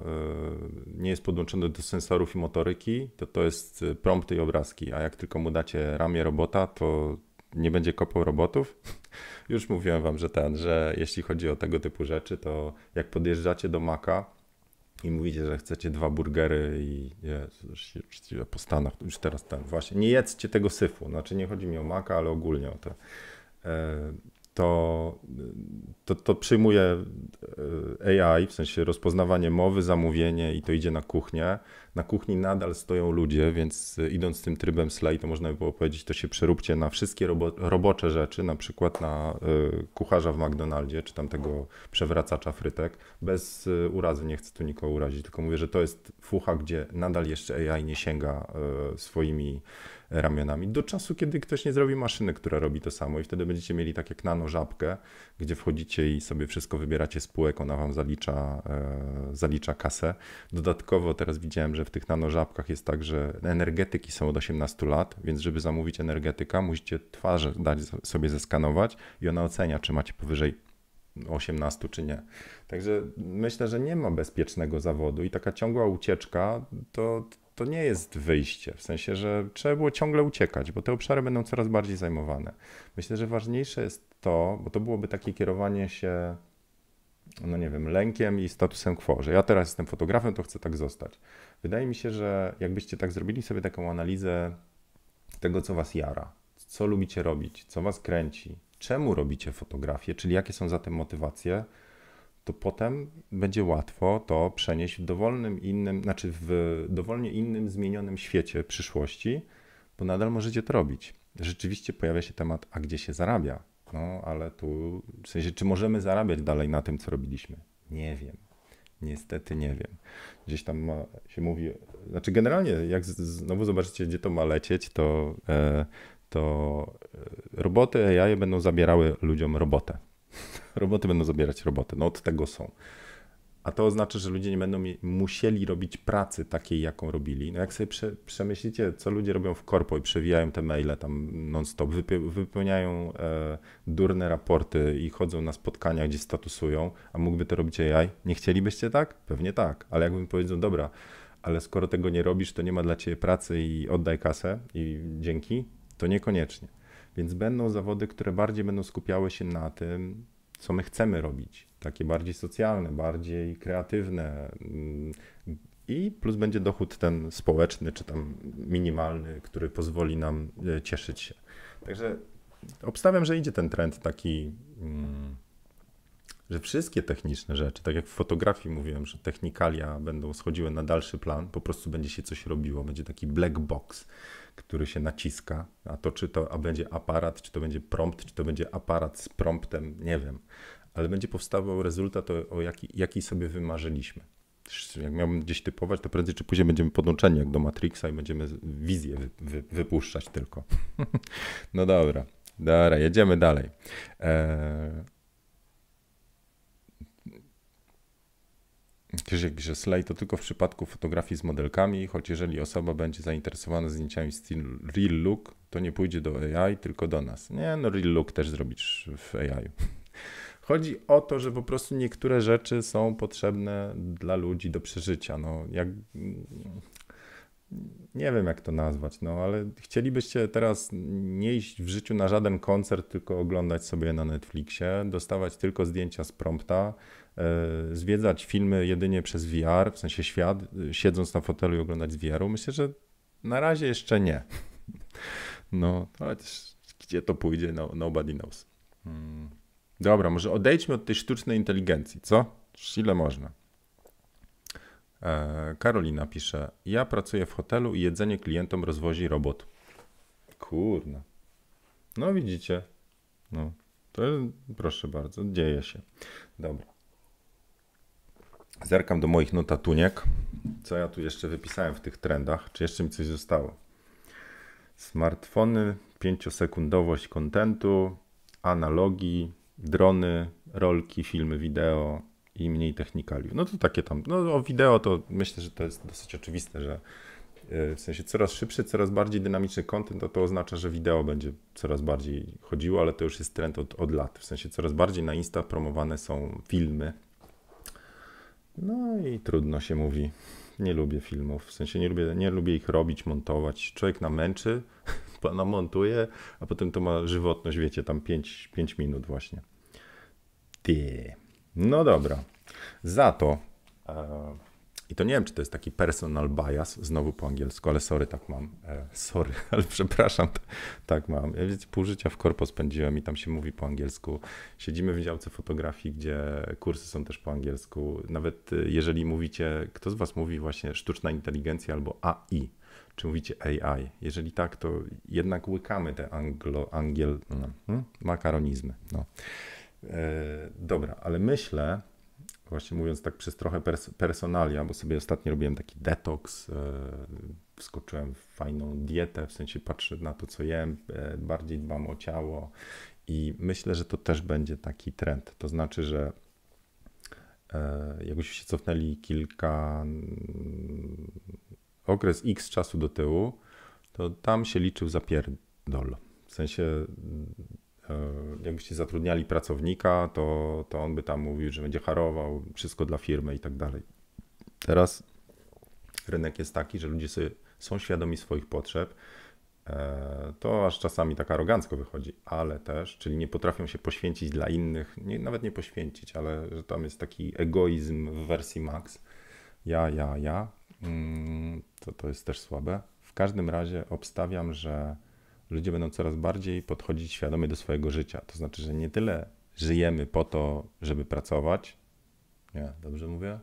y, nie jest podłączony do sensorów i motoryki, to to jest y, prompty i obrazki, a jak tylko mu dacie ramię robota, to nie będzie kopał robotów. Już mówiłem wam, że ten, że jeśli chodzi o tego typu rzeczy, to jak podjeżdżacie do Maka, i mówicie, że chcecie dwa burgery i Jezu, się po Stanach, już teraz ten, tak, właśnie, nie jedzcie tego syfu, znaczy nie chodzi mi o maka, ale ogólnie o to, e, to, to, to przyjmuje e, AI, w sensie rozpoznawanie mowy, zamówienie i to idzie na kuchnię, na kuchni nadal stoją ludzie, więc y, idąc tym trybem slay, to można by było powiedzieć, to się przeróbcie na wszystkie robo robocze rzeczy, na przykład na y, kucharza w McDonaldzie, czy tam tego przewracacza frytek. Bez y, urazy, nie chcę tu nikogo urazić, tylko mówię, że to jest fucha, gdzie nadal jeszcze AI nie sięga y, swoimi ramionami, do czasu, kiedy ktoś nie zrobi maszyny, która robi to samo i wtedy będziecie mieli tak jak nano żabkę, gdzie wchodzicie i sobie wszystko wybieracie półek, ona wam zalicza, e, zalicza kasę. Dodatkowo teraz widziałem, że w tych nano żabkach jest tak, że energetyki są od 18 lat, więc żeby zamówić energetyka, musicie twarz dać sobie zeskanować i ona ocenia, czy macie powyżej 18 czy nie. Także myślę, że nie ma bezpiecznego zawodu i taka ciągła ucieczka to, to nie jest wyjście, w sensie, że trzeba było ciągle uciekać, bo te obszary będą coraz bardziej zajmowane. Myślę, że ważniejsze jest to, bo to byłoby takie kierowanie się, no nie wiem, lękiem i statusem quo, że ja teraz jestem fotografem, to chcę tak zostać. Wydaje mi się, że jakbyście tak zrobili sobie taką analizę tego, co was jara, co lubicie robić, co was kręci, czemu robicie fotografię, czyli jakie są za tym motywacje, to potem będzie łatwo to przenieść w dowolnym innym, znaczy w dowolnie innym, zmienionym świecie przyszłości, bo nadal możecie to robić. Rzeczywiście pojawia się temat, a gdzie się zarabia? No, ale tu, w sensie, czy możemy zarabiać dalej na tym, co robiliśmy? Nie wiem. Niestety nie wiem. Gdzieś tam ma, się mówi, znaczy generalnie, jak znowu zobaczycie, gdzie to ma lecieć, to, e, to e, roboty AI będą zabierały ludziom robotę roboty będą zabierać roboty. No od tego są. A to oznacza, że ludzie nie będą musieli robić pracy takiej, jaką robili. No jak sobie prze, przemyślicie, co ludzie robią w korpo i przewijają te maile tam non-stop, wypełniają e, durne raporty i chodzą na spotkania, gdzie statusują, a mógłby to robić AI? Nie chcielibyście tak? Pewnie tak, ale jakbym powiedział, dobra, ale skoro tego nie robisz, to nie ma dla ciebie pracy i oddaj kasę i dzięki, to niekoniecznie. Więc będą zawody, które bardziej będą skupiały się na tym, co my chcemy robić, takie bardziej socjalne, bardziej kreatywne. Mm, I plus będzie dochód ten społeczny, czy tam minimalny, który pozwoli nam e, cieszyć się. Także obstawiam, że idzie ten trend taki. Mm, że wszystkie techniczne rzeczy, tak jak w fotografii mówiłem, że technikalia będą schodziły na dalszy plan, po prostu będzie się coś robiło, będzie taki black box, który się naciska, a to czy to a będzie aparat, czy to będzie prompt, czy to będzie aparat z promptem, nie wiem, ale będzie powstawał rezultat, o jaki, jaki sobie wymarzyliśmy. Jak miałbym gdzieś typować, to prędzej czy później będziemy podłączeni jak do Matrixa i będziemy wizję wy, wy, wypuszczać tylko. no dobra, dobra, jedziemy dalej. Eee że slajd to tylko w przypadku fotografii z modelkami, choć jeżeli osoba będzie zainteresowana zdjęciami z Real Look, to nie pójdzie do AI, tylko do nas. Nie, no Real Look też zrobisz w AI. Chodzi o to, że po prostu niektóre rzeczy są potrzebne dla ludzi do przeżycia. No, jak, nie wiem jak to nazwać, no ale chcielibyście teraz nie iść w życiu na żaden koncert, tylko oglądać sobie na Netflixie, dostawać tylko zdjęcia z prompta, E, zwiedzać filmy jedynie przez VR, w sensie świat, y, siedząc na fotelu i oglądać z VR-u? Myślę, że na razie jeszcze nie. No, ale gdzie to pójdzie, no, nobody knows. Hmm. Dobra, może odejdźmy od tej sztucznej inteligencji, co? Ile można? E, Karolina pisze, ja pracuję w hotelu i jedzenie klientom rozwozi robot. Kurna. No widzicie. No, to proszę bardzo, dzieje się. Dobra. Zerkam do moich notatuniek, co ja tu jeszcze wypisałem w tych trendach, czy jeszcze mi coś zostało. Smartfony, pięciosekundowość kontentu, analogi, drony, rolki, filmy wideo i mniej technikaliów. No to takie tam, no o wideo to myślę, że to jest dosyć oczywiste, że y, w sensie coraz szybszy, coraz bardziej dynamiczny kontent, to to oznacza, że wideo będzie coraz bardziej chodziło, ale to już jest trend od, od lat. W sensie coraz bardziej na Insta promowane są filmy, no i trudno się mówi. Nie lubię filmów, w sensie nie lubię, nie lubię ich robić, montować. Człowiek namęczy, pana montuje, a potem to ma żywotność, wiecie, tam 5, 5 minut właśnie. Ty. No dobra. Za to. Uh... I to nie wiem, czy to jest taki personal bias, znowu po angielsku, ale sorry, tak mam. E, sorry, ale przepraszam, tak mam. Ja wiecie, pół życia w korpo spędziłem i tam się mówi po angielsku. Siedzimy w działce fotografii, gdzie kursy są też po angielsku. Nawet e, jeżeli mówicie, kto z was mówi właśnie sztuczna inteligencja albo AI, czy mówicie AI? Jeżeli tak, to jednak łykamy te anglo, angiel, no, hmm, makaronizmy. No. E, dobra, ale myślę, właśnie mówiąc tak przez trochę pers personalia, bo sobie ostatnio robiłem taki detoks, e, wskoczyłem w fajną dietę, w sensie patrzę na to, co jem, e, bardziej dbam o ciało i myślę, że to też będzie taki trend. To znaczy, że e, jakbyśmy się cofnęli kilka okres X czasu do tyłu, to tam się liczył zapierdol. W sensie E, jakbyście zatrudniali pracownika, to, to on by tam mówił, że będzie harował, wszystko dla firmy i tak dalej. Teraz rynek jest taki, że ludzie sobie, są świadomi swoich potrzeb. E, to aż czasami tak arogancko wychodzi, ale też, czyli nie potrafią się poświęcić dla innych, nie, nawet nie poświęcić, ale że tam jest taki egoizm w wersji max. Ja, ja, ja. Mm, to, to jest też słabe. W każdym razie obstawiam, że ludzie będą coraz bardziej podchodzić świadomie do swojego życia. To znaczy, że nie tyle żyjemy po to, żeby pracować. Nie, dobrze mówię?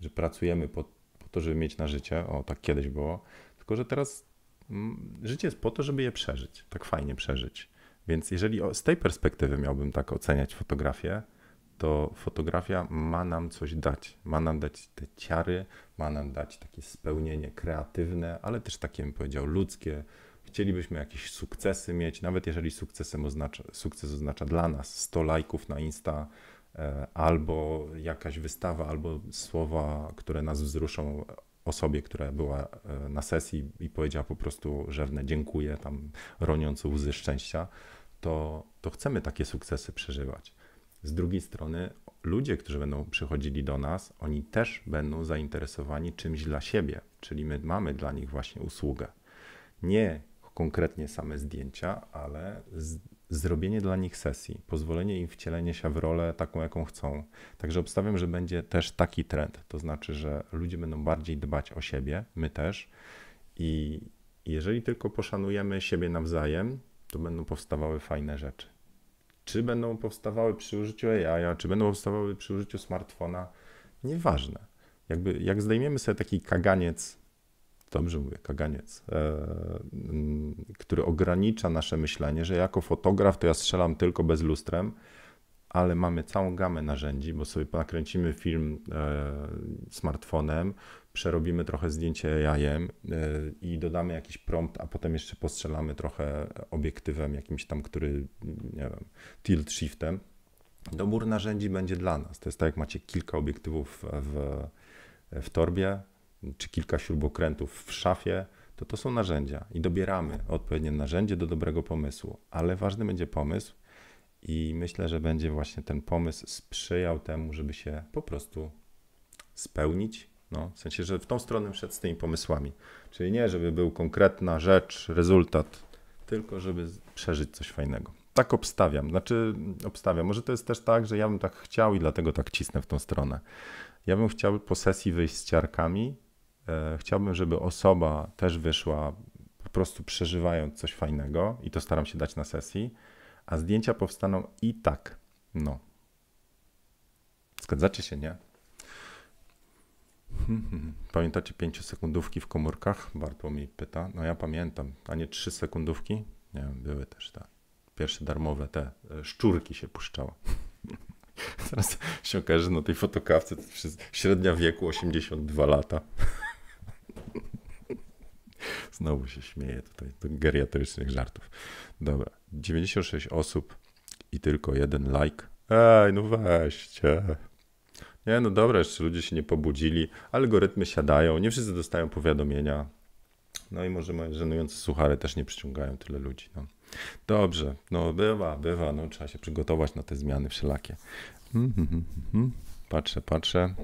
Że pracujemy po, po to, żeby mieć na życie. O, tak kiedyś było. Tylko, że teraz mm, życie jest po to, żeby je przeżyć. Tak fajnie przeżyć. Więc jeżeli z tej perspektywy miałbym tak oceniać fotografię, to fotografia ma nam coś dać. Ma nam dać te ciary, ma nam dać takie spełnienie kreatywne, ale też takie, bym powiedział, ludzkie, chcielibyśmy jakieś sukcesy mieć, nawet jeżeli sukcesem oznacza, sukces oznacza dla nas 100 lajków na Insta, e, albo jakaś wystawa, albo słowa, które nas wzruszą osobie, która była e, na sesji i powiedziała po prostu rzewne dziękuję, tam roniąc łzy szczęścia, to, to chcemy takie sukcesy przeżywać. Z drugiej strony, ludzie, którzy będą przychodzili do nas, oni też będą zainteresowani czymś dla siebie, czyli my mamy dla nich właśnie usługę. Nie konkretnie same zdjęcia, ale z, zrobienie dla nich sesji, pozwolenie im wcielenie się w rolę taką, jaką chcą. Także obstawiam, że będzie też taki trend, to znaczy, że ludzie będą bardziej dbać o siebie, my też. I jeżeli tylko poszanujemy siebie nawzajem, to będą powstawały fajne rzeczy. Czy będą powstawały przy użyciu AI, czy będą powstawały przy użyciu smartfona, nieważne. Jakby, jak zdejmiemy sobie taki kaganiec Dobrze mówię, kaganiec, e, mm, który ogranicza nasze myślenie, że jako fotograf to ja strzelam tylko bez lustrem, ale mamy całą gamę narzędzi, bo sobie nakręcimy film e, smartfonem, przerobimy trochę zdjęcie jajem e, i dodamy jakiś prompt, a potem jeszcze postrzelamy trochę obiektywem jakimś tam, który, nie wiem, tilt shiftem. Dobór narzędzi będzie dla nas. To jest tak, jak macie kilka obiektywów w, w torbie, czy kilka śrubokrętów w szafie, to to są narzędzia i dobieramy odpowiednie narzędzie do dobrego pomysłu, ale ważny będzie pomysł i myślę, że będzie właśnie ten pomysł sprzyjał temu, żeby się po prostu spełnić. No, w sensie, że w tą stronę wszedł z tymi pomysłami. Czyli nie, żeby był konkretna rzecz, rezultat, tylko żeby przeżyć coś fajnego. Tak obstawiam, znaczy obstawiam. Może to jest też tak, że ja bym tak chciał i dlatego tak cisnę w tą stronę. Ja bym chciał po sesji wyjść z ciarkami E, chciałbym, żeby osoba też wyszła po prostu przeżywając coś fajnego i to staram się dać na sesji, a zdjęcia powstaną i tak. No. Zgadzacie się, nie? Hmm, hmm, hmm. Pamiętacie 5 sekundówki w komórkach? Bartłomiej pyta. No ja pamiętam, a nie 3 sekundówki? Nie wiem, były też te pierwsze darmowe, te e, szczurki się puszczały. Teraz się okaże, że na tej fotokawce średnia wieku 82 lata. Tak, znowu się śmieję tutaj do geriatrycznych żartów. Dobra, 96 osób i tylko jeden like. Ej, no weźcie. Nie, no dobra, jeszcze ludzie się nie pobudzili, algorytmy siadają, nie wszyscy dostają powiadomienia. No i może moje żenujące suchary też nie przyciągają tyle ludzi. No. Dobrze, no bywa, bywa, no trzeba się przygotować na te zmiany wszelakie. Hmm, hmm, hmm, patrzę, patrzę.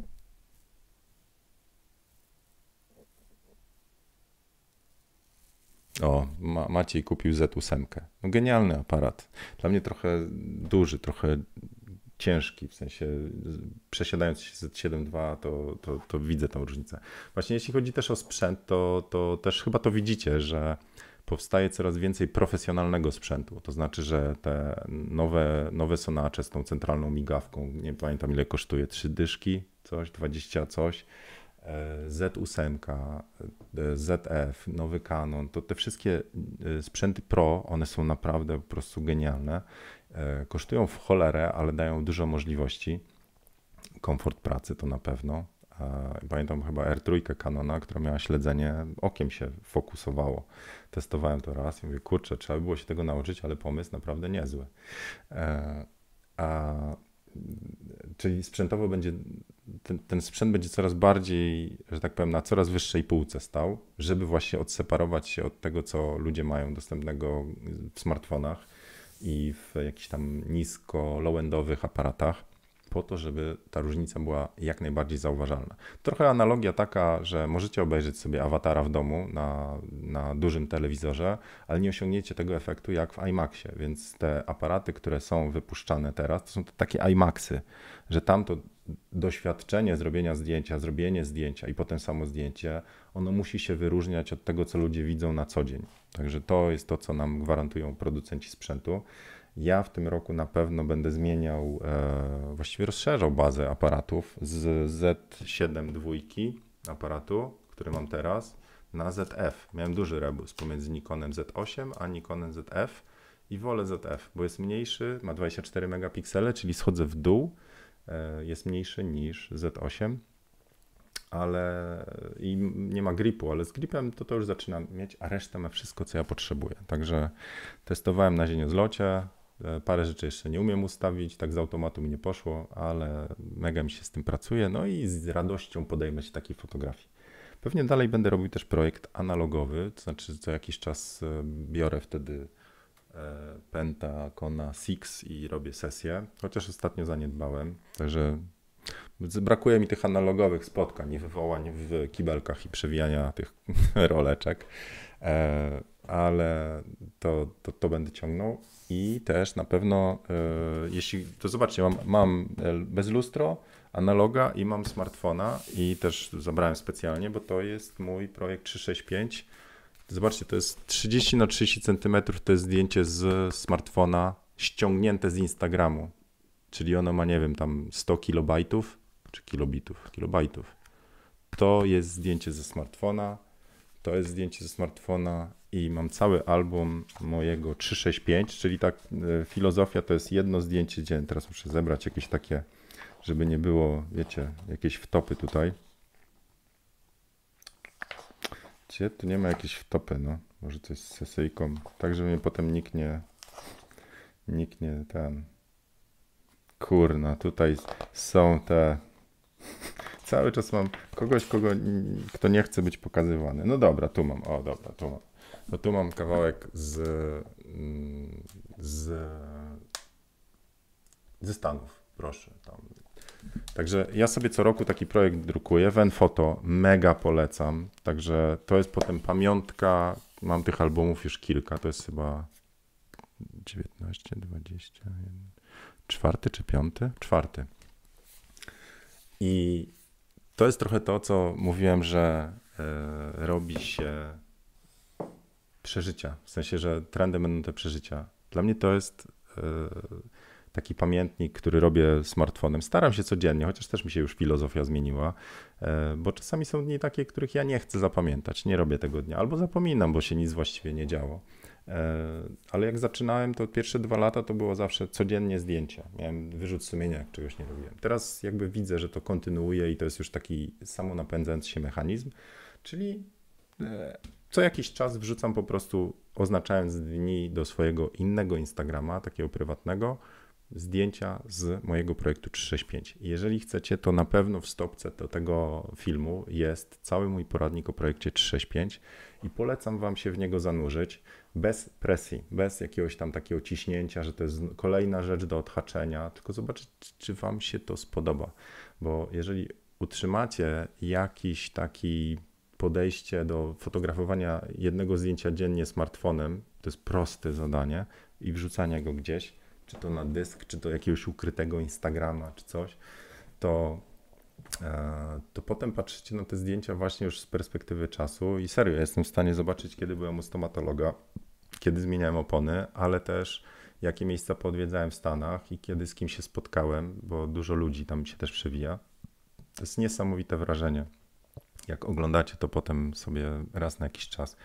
O, Ma Maciej kupił Z8. No, genialny aparat. Dla mnie trochę duży, trochę ciężki, w sensie przesiadając się z 7.2 to, to, to widzę tą różnicę. Właśnie jeśli chodzi też o sprzęt, to, to też chyba to widzicie, że powstaje coraz więcej profesjonalnego sprzętu. To znaczy, że te nowe, nowe sonacze z tą centralną migawką, nie pamiętam ile kosztuje, trzy dyszki, coś, 20 coś, z8, e, ZF, e, nowy Canon, to te wszystkie e, sprzęty pro, one są naprawdę po prostu genialne. Kosztują w cholerę, ale dają dużo możliwości. Komfort pracy to na pewno. Pamiętam chyba R3 Canona, która miała śledzenie, okiem się fokusowało. Testowałem to raz i mówię, kurczę, trzeba by było się tego nauczyć, ale pomysł naprawdę niezły. A, czyli sprzętowo będzie ten, ten sprzęt będzie coraz bardziej, że tak powiem, na coraz wyższej półce stał, żeby właśnie odseparować się od tego, co ludzie mają dostępnego w smartfonach i w jakichś tam nisko, low-endowych aparatach po to, żeby ta różnica była jak najbardziej zauważalna. Trochę analogia taka, że możecie obejrzeć sobie awatara w domu na, na dużym telewizorze, ale nie osiągniecie tego efektu jak w IMAXie, więc te aparaty, które są wypuszczane teraz, to są to takie IMAXy, że tam to doświadczenie zrobienia zdjęcia, zrobienie zdjęcia i potem samo zdjęcie, ono musi się wyróżniać od tego, co ludzie widzą na co dzień. Także to jest to, co nam gwarantują producenci sprzętu. Ja w tym roku na pewno będę zmieniał, e, właściwie rozszerzał bazę aparatów z Z7 dwójki aparatu, który mam teraz, na ZF. Miałem duży rebus pomiędzy Nikonem Z8 a Nikonem ZF i wolę ZF, bo jest mniejszy, ma 24 megapiksele, czyli schodzę w dół, e, jest mniejszy niż Z8 ale i nie ma gripu, ale z gripem to to już zaczynam mieć, a resztę ma wszystko, co ja potrzebuję. Także testowałem na ziemiozlocie, E, parę rzeczy jeszcze nie umiem ustawić, tak z automatu mi nie poszło, ale mega mi się z tym pracuje, no i z radością podejmę się takiej fotografii. Pewnie dalej będę robił też projekt analogowy, to znaczy co jakiś czas e, biorę wtedy e, Penta, Kona, Six i robię sesję, chociaż ostatnio zaniedbałem, także Brakuje mi tych analogowych spotkań i wywołań w kibelkach i przewijania tych roleczek, e, ale to, to, to będę ciągnął. I też na pewno, e, jeśli to zobaczcie, mam, mam e, bezlustro, analoga i mam smartfona i też zabrałem specjalnie, bo to jest mój projekt 365. Zobaczcie, to jest 30 na 30 cm, to jest zdjęcie z smartfona ściągnięte z Instagramu czyli ono ma, nie wiem, tam 100 kilobajtów, czy kilobitów, kilobajtów. To jest zdjęcie ze smartfona, to jest zdjęcie ze smartfona i mam cały album mojego 365, czyli tak e, filozofia to jest jedno zdjęcie dziennie. Teraz muszę zebrać jakieś takie, żeby nie było, wiecie, jakieś wtopy tutaj. Gdzie tu nie ma jakieś wtopy, no. Może coś z sesyjką, tak żeby mnie potem nikt nie, nikt nie ten Kurna, tutaj są te... Cały czas mam kogoś, kogo, kto nie chce być pokazywany. No dobra, tu mam, o dobra, tu mam. No tu mam kawałek z, mm, z, ze Stanów, proszę. Tam. Także ja sobie co roku taki projekt drukuję, Wenfoto, mega polecam. Także to jest potem pamiątka, mam tych albumów już kilka, to jest chyba 19, 21 czwarty czy piąty? Czwarty. I to jest trochę to, co mówiłem, że y, robi się przeżycia. W sensie, że trendy będą te przeżycia. Dla mnie to jest y, taki pamiętnik, który robię smartfonem. Staram się codziennie, chociaż też mi się już filozofia zmieniła, e, bo czasami są dni takie, których ja nie chcę zapamiętać, nie robię tego dnia, albo zapominam, bo się nic właściwie nie działo. E, ale jak zaczynałem, to pierwsze dwa lata to było zawsze codziennie zdjęcie. Miałem wyrzut sumienia, jak czegoś nie robiłem. Teraz jakby widzę, że to kontynuuje i to jest już taki samonapędzający się mechanizm, czyli e, co jakiś czas wrzucam po prostu, oznaczając dni do swojego innego Instagrama, takiego prywatnego, zdjęcia z mojego projektu 365. Jeżeli chcecie, to na pewno w stopce do tego filmu jest cały mój poradnik o projekcie 365 i polecam Wam się w niego zanurzyć bez presji, bez jakiegoś tam takiego ciśnięcia, że to jest kolejna rzecz do odhaczenia, tylko zobaczyć, czy Wam się to spodoba, bo jeżeli utrzymacie jakiś taki podejście do fotografowania jednego zdjęcia dziennie smartfonem, to jest proste zadanie i wrzucania go gdzieś, czy to na dysk, czy to jakiegoś ukrytego Instagrama, czy coś, to, e, to potem patrzycie na te zdjęcia właśnie już z perspektywy czasu i serio, jestem w stanie zobaczyć, kiedy byłem u stomatologa, kiedy zmieniałem opony, ale też jakie miejsca podwiedzałem w Stanach i kiedy z kim się spotkałem, bo dużo ludzi tam się też przewija. To jest niesamowite wrażenie. Jak oglądacie to potem sobie raz na jakiś czas.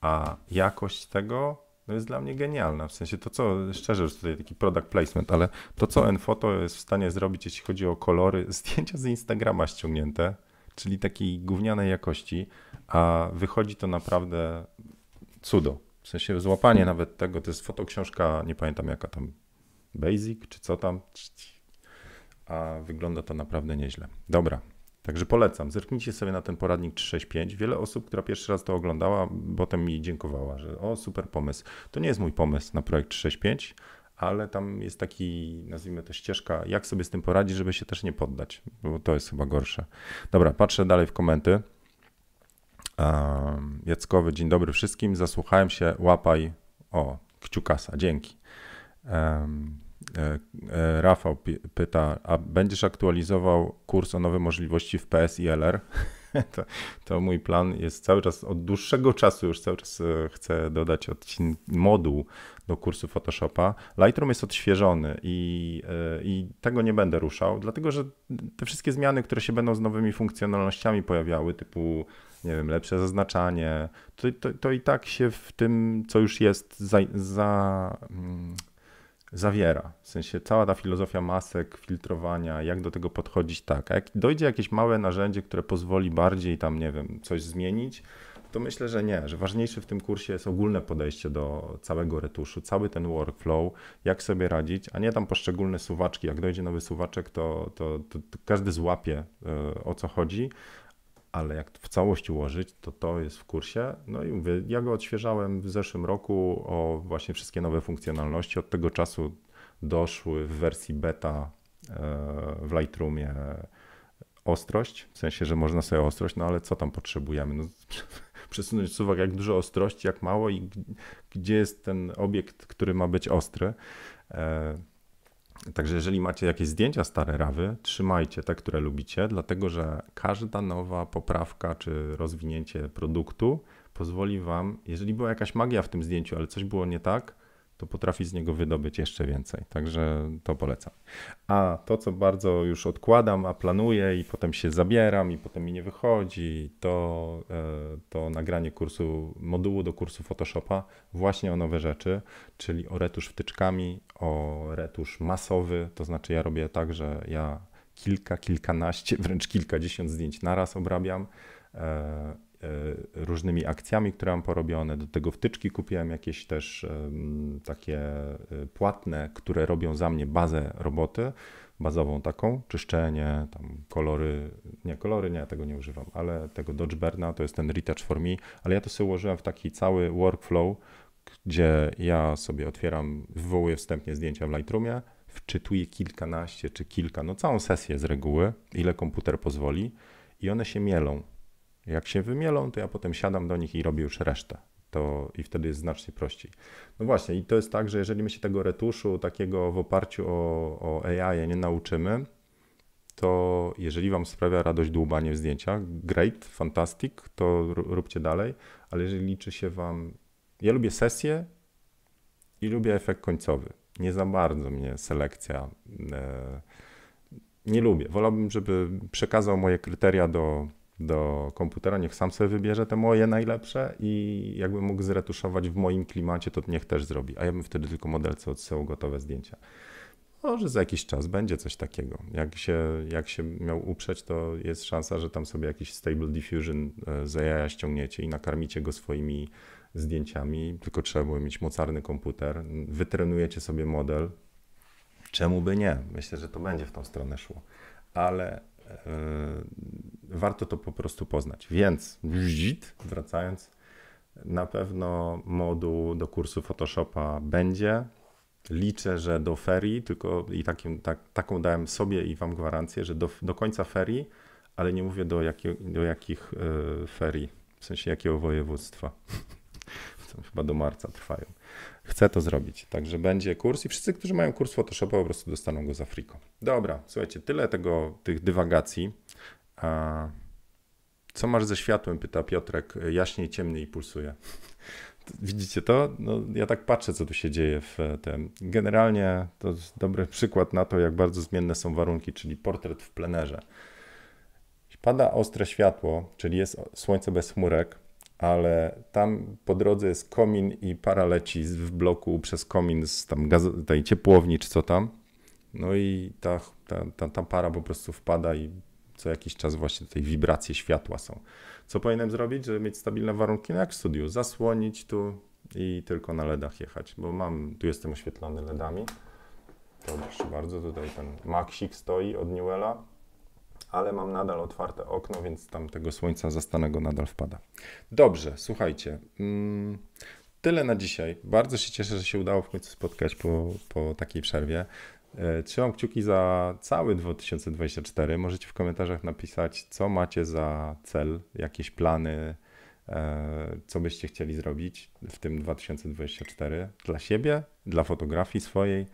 A jakość tego no jest dla mnie genialna. W sensie to, co, szczerze, że tutaj taki product placement, ale to, co Enfoto jest w stanie zrobić, jeśli chodzi o kolory, zdjęcia z Instagrama ściągnięte, czyli takiej gównianej jakości, a wychodzi to naprawdę cudo. W sensie złapanie nawet tego, to jest fotoksiążka, nie pamiętam jaka tam, Basic czy co tam, a wygląda to naprawdę nieźle. Dobra, Także polecam, zerknijcie sobie na ten poradnik 365. Wiele osób, która pierwszy raz to oglądała, potem mi dziękowała, że o super pomysł. To nie jest mój pomysł na projekt 365, ale tam jest taki, nazwijmy to ścieżka, jak sobie z tym poradzić, żeby się też nie poddać, bo to jest chyba gorsze. Dobra, patrzę dalej w komenty. Ehm, Jackowy, dzień dobry wszystkim. Zasłuchałem się, łapaj. O, kciukasa, dzięki. Um, E, e, Rafał pyta, a będziesz aktualizował kurs o nowe możliwości w PS i LR? To, to, mój plan jest cały czas, od dłuższego czasu już cały czas e, chcę dodać odcin- moduł do kursu Photoshopa. Lightroom jest odświeżony i, i tego nie będę ruszał, dlatego że te wszystkie zmiany, które się będą z nowymi funkcjonalnościami pojawiały, typu nie wiem, lepsze zaznaczanie, to, to, to i tak się w tym, co już jest, za, za mm, zawiera. W sensie cała ta filozofia masek, filtrowania, jak do tego podchodzić tak. A jak dojdzie jakieś małe narzędzie, które pozwoli bardziej tam, nie wiem, coś zmienić, to myślę, że nie, że ważniejsze w tym kursie jest ogólne podejście do całego retuszu, cały ten workflow, jak sobie radzić, a nie tam poszczególne suwaczki. Jak dojdzie nowy suwaczek, to, to, to, to każdy złapie e, o co chodzi, ale jak w całość ułożyć, to to jest w kursie. No i mówię, ja go odświeżałem w zeszłym roku o właśnie wszystkie nowe funkcjonalności. Od tego czasu doszły w wersji beta e, w Lightroomie ostrość, w sensie, że można sobie ostrość, no ale co tam potrzebujemy? No, przesunąć suwak, jak dużo ostrości, jak mało i gdzie jest ten obiekt, który ma być ostry. E, Także jeżeli macie jakieś zdjęcia stare rawy, trzymajcie te, które lubicie, dlatego że każda nowa poprawka czy rozwinięcie produktu pozwoli Wam, jeżeli była jakaś magia w tym zdjęciu, ale coś było nie tak, to potrafi z niego wydobyć jeszcze więcej. Także to polecam. A to, co bardzo już odkładam, a planuję i potem się zabieram i potem mi nie wychodzi, to, e, to nagranie kursu, modułu do kursu Photoshopa właśnie o nowe rzeczy, czyli o retusz wtyczkami, o retusz masowy, to znaczy ja robię tak, że ja kilka, kilkanaście, wręcz kilkadziesiąt zdjęć naraz obrabiam e, E, różnymi akcjami, które mam porobione. Do tego wtyczki kupiłem jakieś też takie e, płatne, które robią za mnie bazę roboty, bazową taką, czyszczenie, tam kolory, nie kolory, nie, ja tego nie używam, ale tego Dodgeberna, to jest ten Retouch for Me, ale ja to sobie ułożyłem w taki cały workflow, gdzie ja sobie otwieram, wywołuję wstępnie zdjęcia w Lightroomie, wczytuję kilkanaście czy kilka, no całą sesję z reguły, ile komputer pozwoli i one się mielą jak się wymielą, to ja potem siadam do nich i robię już resztę. To i wtedy jest znacznie prościej. No właśnie, i to jest tak, że jeżeli my się tego retuszu takiego w oparciu o, o AI nie nauczymy, to jeżeli Wam sprawia radość dłubanie w zdjęciach, great, fantastic, to róbcie dalej, ale jeżeli liczy się Wam... Ja lubię sesję i lubię efekt końcowy. Nie za bardzo mnie selekcja... E, nie lubię. Wolałbym, żeby przekazał moje kryteria do do komputera, niech sam sobie wybierze te moje najlepsze i jakby mógł zretuszować w moim klimacie, to niech też zrobi. A ja bym wtedy tylko modelce odsyłał gotowe zdjęcia. Może za jakiś czas będzie coś takiego. Jak się, jak się miał uprzeć, to jest szansa, że tam sobie jakiś Stable Diffusion e, z AI ściągniecie i nakarmicie go swoimi zdjęciami, tylko trzeba było mieć mocarny komputer. Wytrenujecie sobie model. Czemu by nie? Myślę, że to będzie w tą stronę szło. Ale E, warto to po prostu poznać. Więc wracając, na pewno moduł do kursu Photoshopa będzie. Liczę, że do ferii, tylko i takim, tak, taką dałem sobie i Wam gwarancję, że do, do końca ferii, ale nie mówię do, do jakich e, ferii, w sensie jakiego województwa. Chyba do marca trwają chcę to zrobić. Także będzie kurs i wszyscy, którzy mają kurs Photoshopa, po prostu dostaną go za friko. Dobra, słuchajcie, tyle tego, tych dywagacji. Co masz ze światłem? Pyta Piotrek. Jaśniej, ciemniej i pulsuje. Widzicie to? No, ja tak patrzę, co tu się dzieje w tym. Generalnie to jest dobry przykład na to, jak bardzo zmienne są warunki, czyli portret w plenerze. Pada ostre światło, czyli jest słońce bez chmurek, ale tam po drodze jest komin i para leci w bloku przez komin z tam gaz- tej ciepłowni czy co tam. No i ta, ta, ta, ta para po prostu wpada i co jakiś czas właśnie tutaj wibracje światła są. Co powinienem zrobić, żeby mieć stabilne warunki? No jak w studiu, zasłonić tu i tylko na LEDach jechać, bo mam, tu jestem oświetlony LEDami. To proszę bardzo, tutaj ten Maxik stoi od Newella ale mam nadal otwarte okno, więc tam tego słońca zastanego nadal wpada. Dobrze, słuchajcie. Mm, tyle na dzisiaj. Bardzo się cieszę, że się udało w końcu spotkać po, po takiej przerwie. E, trzymam kciuki za cały 2024. Możecie w komentarzach napisać, co macie za cel, jakieś plany, e, co byście chcieli zrobić w tym 2024 dla siebie, dla fotografii swojej,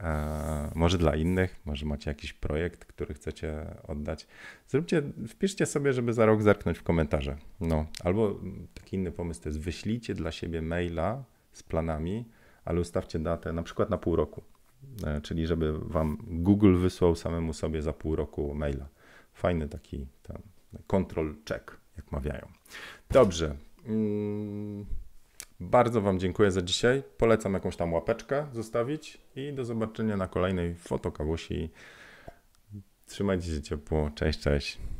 E, może dla innych, może macie jakiś projekt, który chcecie oddać. Zróbcie, wpiszcie sobie, żeby za rok zerknąć w komentarze. No, albo taki inny pomysł to jest wyślijcie dla siebie maila z planami, ale ustawcie datę na przykład na pół roku. E, czyli żeby wam Google wysłał samemu sobie za pół roku maila. Fajny taki ten check, jak mawiają. Dobrze. Mm. Bardzo Wam dziękuję za dzisiaj. Polecam jakąś tam łapeczkę zostawić i do zobaczenia na kolejnej fotokałusi. Trzymajcie się ciepło. Cześć, cześć.